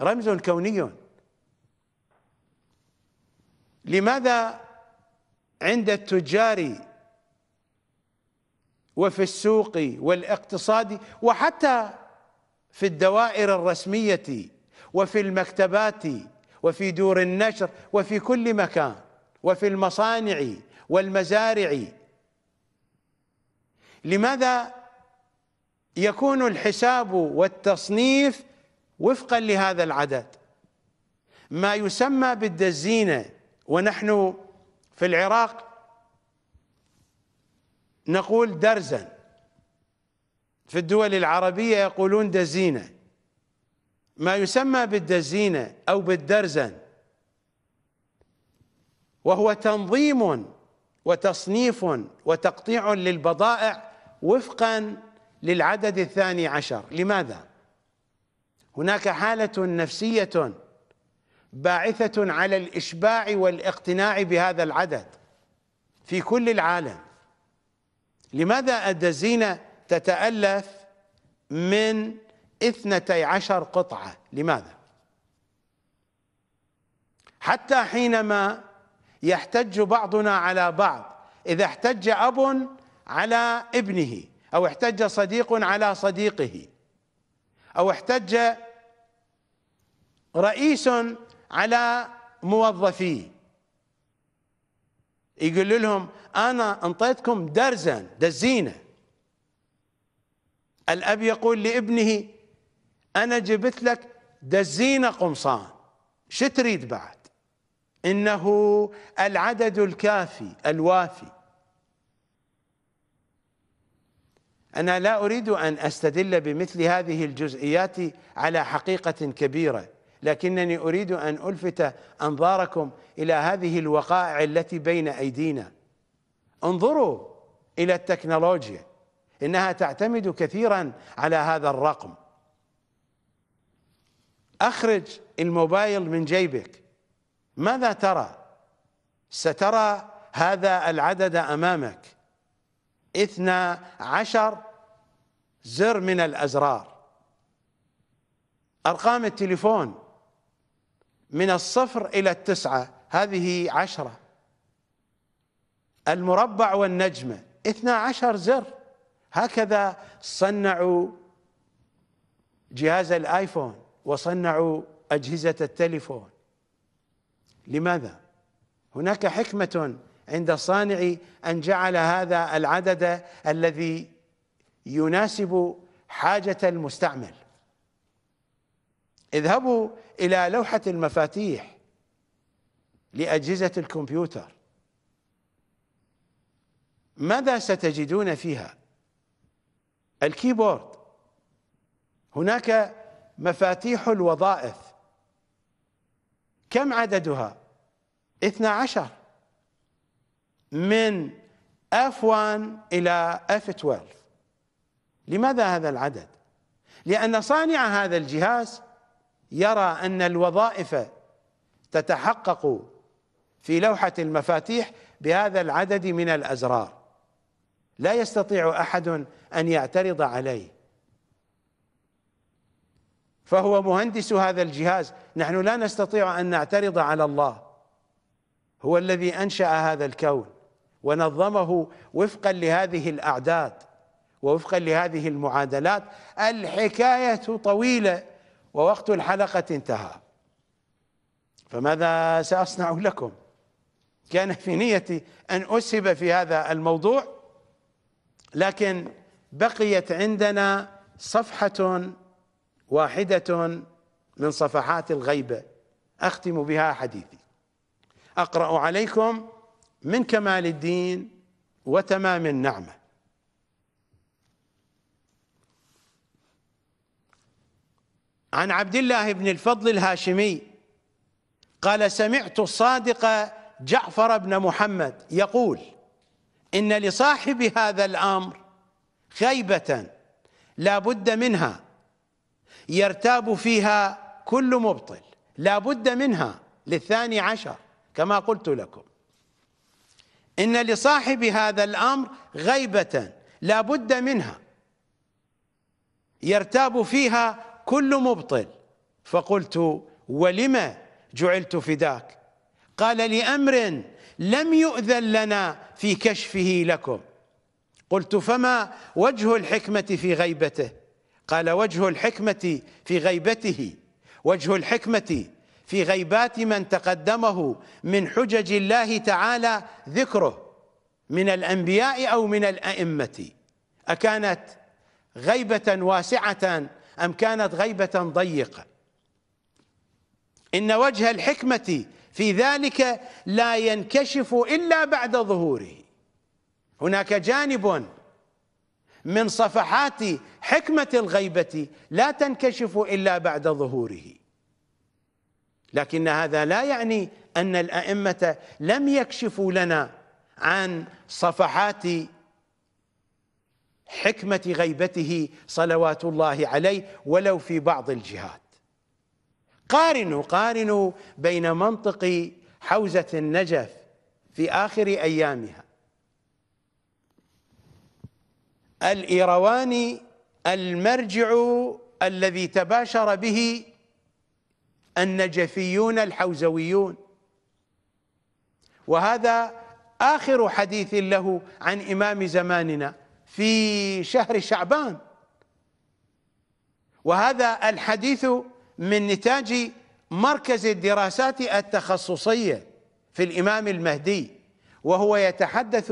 S1: رمز كوني لماذا عند التجار وفي السوق والاقتصاد وحتى في الدوائر الرسمية وفي المكتبات وفي دور النشر وفي كل مكان وفي المصانع والمزارع لماذا يكون الحساب والتصنيف وفقا لهذا العدد ما يسمى بالدزينة ونحن في العراق نقول درزا في الدول العربية يقولون دزينة ما يسمى بالدزينة أو بالدرزن وهو تنظيم وتصنيف وتقطيع للبضائع وفقا للعدد الثاني عشر لماذا؟ هناك حالة نفسية باعثة على الإشباع والاقتناع بهذا العدد في كل العالم لماذا الدزينة تتألف من اثنتي عشر قطعة لماذا حتى حينما يحتج بعضنا على بعض إذا احتج أب على ابنه أو احتج صديق على صديقه أو احتج رئيس على موظفيه يقول لهم انا انطيتكم درزا دزينه الاب يقول لابنه انا جبت لك دزينه قمصان شو تريد بعد انه العدد الكافي الوافي انا لا اريد ان استدل بمثل هذه الجزئيات على حقيقه كبيره لكنني أريد أن ألفت أنظاركم إلى هذه الوقائع التي بين أيدينا انظروا إلى التكنولوجيا إنها تعتمد كثيرا على هذا الرقم أخرج الموبايل من جيبك ماذا ترى؟ سترى هذا العدد أمامك اثنى عشر زر من الأزرار أرقام التليفون من الصفر إلى التسعة هذه عشرة المربع والنجمة اثنا عشر زر هكذا صنعوا جهاز الآيفون وصنعوا أجهزة التليفون لماذا؟ هناك حكمة عند الصانع أن جعل هذا العدد الذي يناسب حاجة المستعمل اذهبوا الى لوحه المفاتيح لاجهزه الكمبيوتر ماذا ستجدون فيها الكيبورد هناك مفاتيح الوظائف كم عددها 12 من F1 إلى F12 لماذا هذا العدد لأن صانع هذا الجهاز يرى ان الوظائف تتحقق في لوحه المفاتيح بهذا العدد من الازرار لا يستطيع احد ان يعترض عليه فهو مهندس هذا الجهاز نحن لا نستطيع ان نعترض على الله هو الذي انشا هذا الكون ونظمه وفقا لهذه الاعداد ووفقا لهذه المعادلات الحكايه طويله ووقت الحلقة انتهى فماذا سأصنع لكم كان في نيتي أن أسهب في هذا الموضوع لكن بقيت عندنا صفحة واحدة من صفحات الغيبة أختم بها حديثي أقرأ عليكم من كمال الدين وتمام النعمه عن عبد الله بن الفضل الهاشمي قال سمعت الصادق جعفر بن محمد يقول إن لصاحب هذا الأمر خيبة لا بد منها يرتاب فيها كل مبطل لا بد منها للثاني عشر كما قلت لكم إن لصاحب هذا الأمر غيبة لا بد منها يرتاب فيها كل مبطل فقلت ولم جعلت فداك قال لأمر لم يؤذن لنا في كشفه لكم قلت فما وجه الحكمة في غيبته قال وجه الحكمة في غيبته وجه الحكمة في غيبات من تقدمه من حجج الله تعالى ذكره من الأنبياء أو من الأئمة أكانت غيبة واسعة أم كانت غيبة ضيقة إن وجه الحكمة في ذلك لا ينكشف إلا بعد ظهوره هناك جانب من صفحات حكمة الغيبة لا تنكشف إلا بعد ظهوره لكن هذا لا يعني أن الأئمة لم يكشفوا لنا عن صفحات حكمة غيبته صلوات الله عليه ولو في بعض الجهات قارنوا قارنوا بين منطق حوزة النجف في آخر أيامها الإيرواني المرجع الذي تباشر به النجفيون الحوزويون وهذا آخر حديث له عن إمام زماننا في شهر شعبان وهذا الحديث من نتاج مركز الدراسات التخصصيه في الامام المهدي وهو يتحدث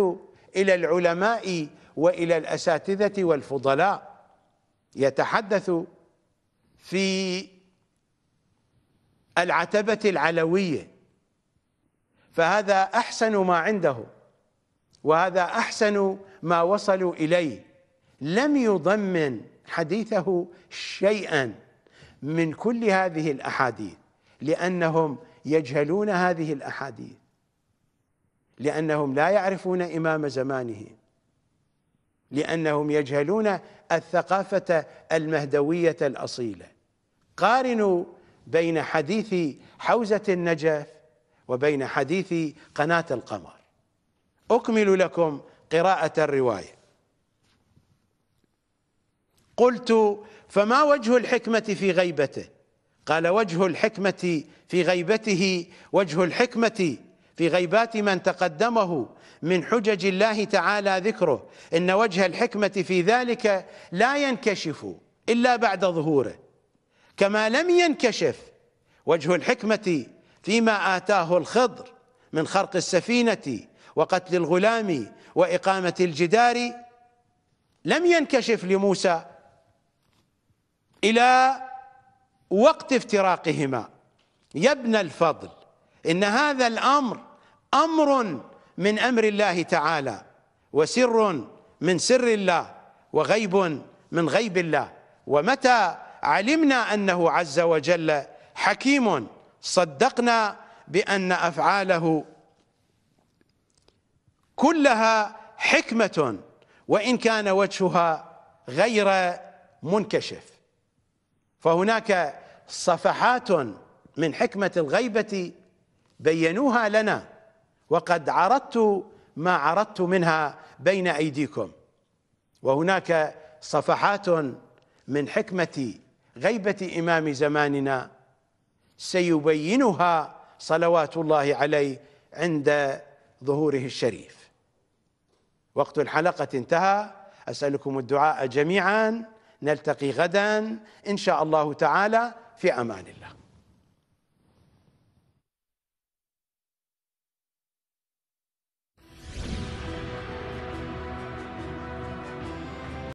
S1: الى العلماء والى الاساتذه والفضلاء يتحدث في العتبه العلويه فهذا احسن ما عنده وهذا احسن ما وصلوا إليه لم يضمن حديثه شيئا من كل هذه الأحاديث لأنهم يجهلون هذه الأحاديث لأنهم لا يعرفون إمام زمانهم لأنهم يجهلون الثقافة المهدوية الأصيلة قارنوا بين حديث حوزة النجف وبين حديث قناة القمر أكمل لكم قراءة الرواية قلت فما وجه الحكمة في غيبته قال وجه الحكمة في غيبته وجه الحكمة في غيبات من تقدمه من حجج الله تعالى ذكره إن وجه الحكمة في ذلك لا ينكشف إلا بعد ظهوره كما لم ينكشف وجه الحكمة فيما آتاه الخضر من خرق السفينة وقتل الغلام واقامه الجدار لم ينكشف لموسى الى وقت افتراقهما يا ابن الفضل ان هذا الامر امر من امر الله تعالى وسر من سر الله وغيب من غيب الله ومتى علمنا انه عز وجل حكيم صدقنا بان افعاله كلها حكمة وإن كان وجهها غير منكشف فهناك صفحات من حكمة الغيبة بينوها لنا وقد عرضت ما عرضت منها بين أيديكم وهناك صفحات من حكمة غيبة إمام زماننا سيبينها صلوات الله عليه عند ظهوره الشريف وقت الحلقة انتهى أسألكم الدعاء جميعا نلتقي غدا إن شاء الله تعالى في أمان الله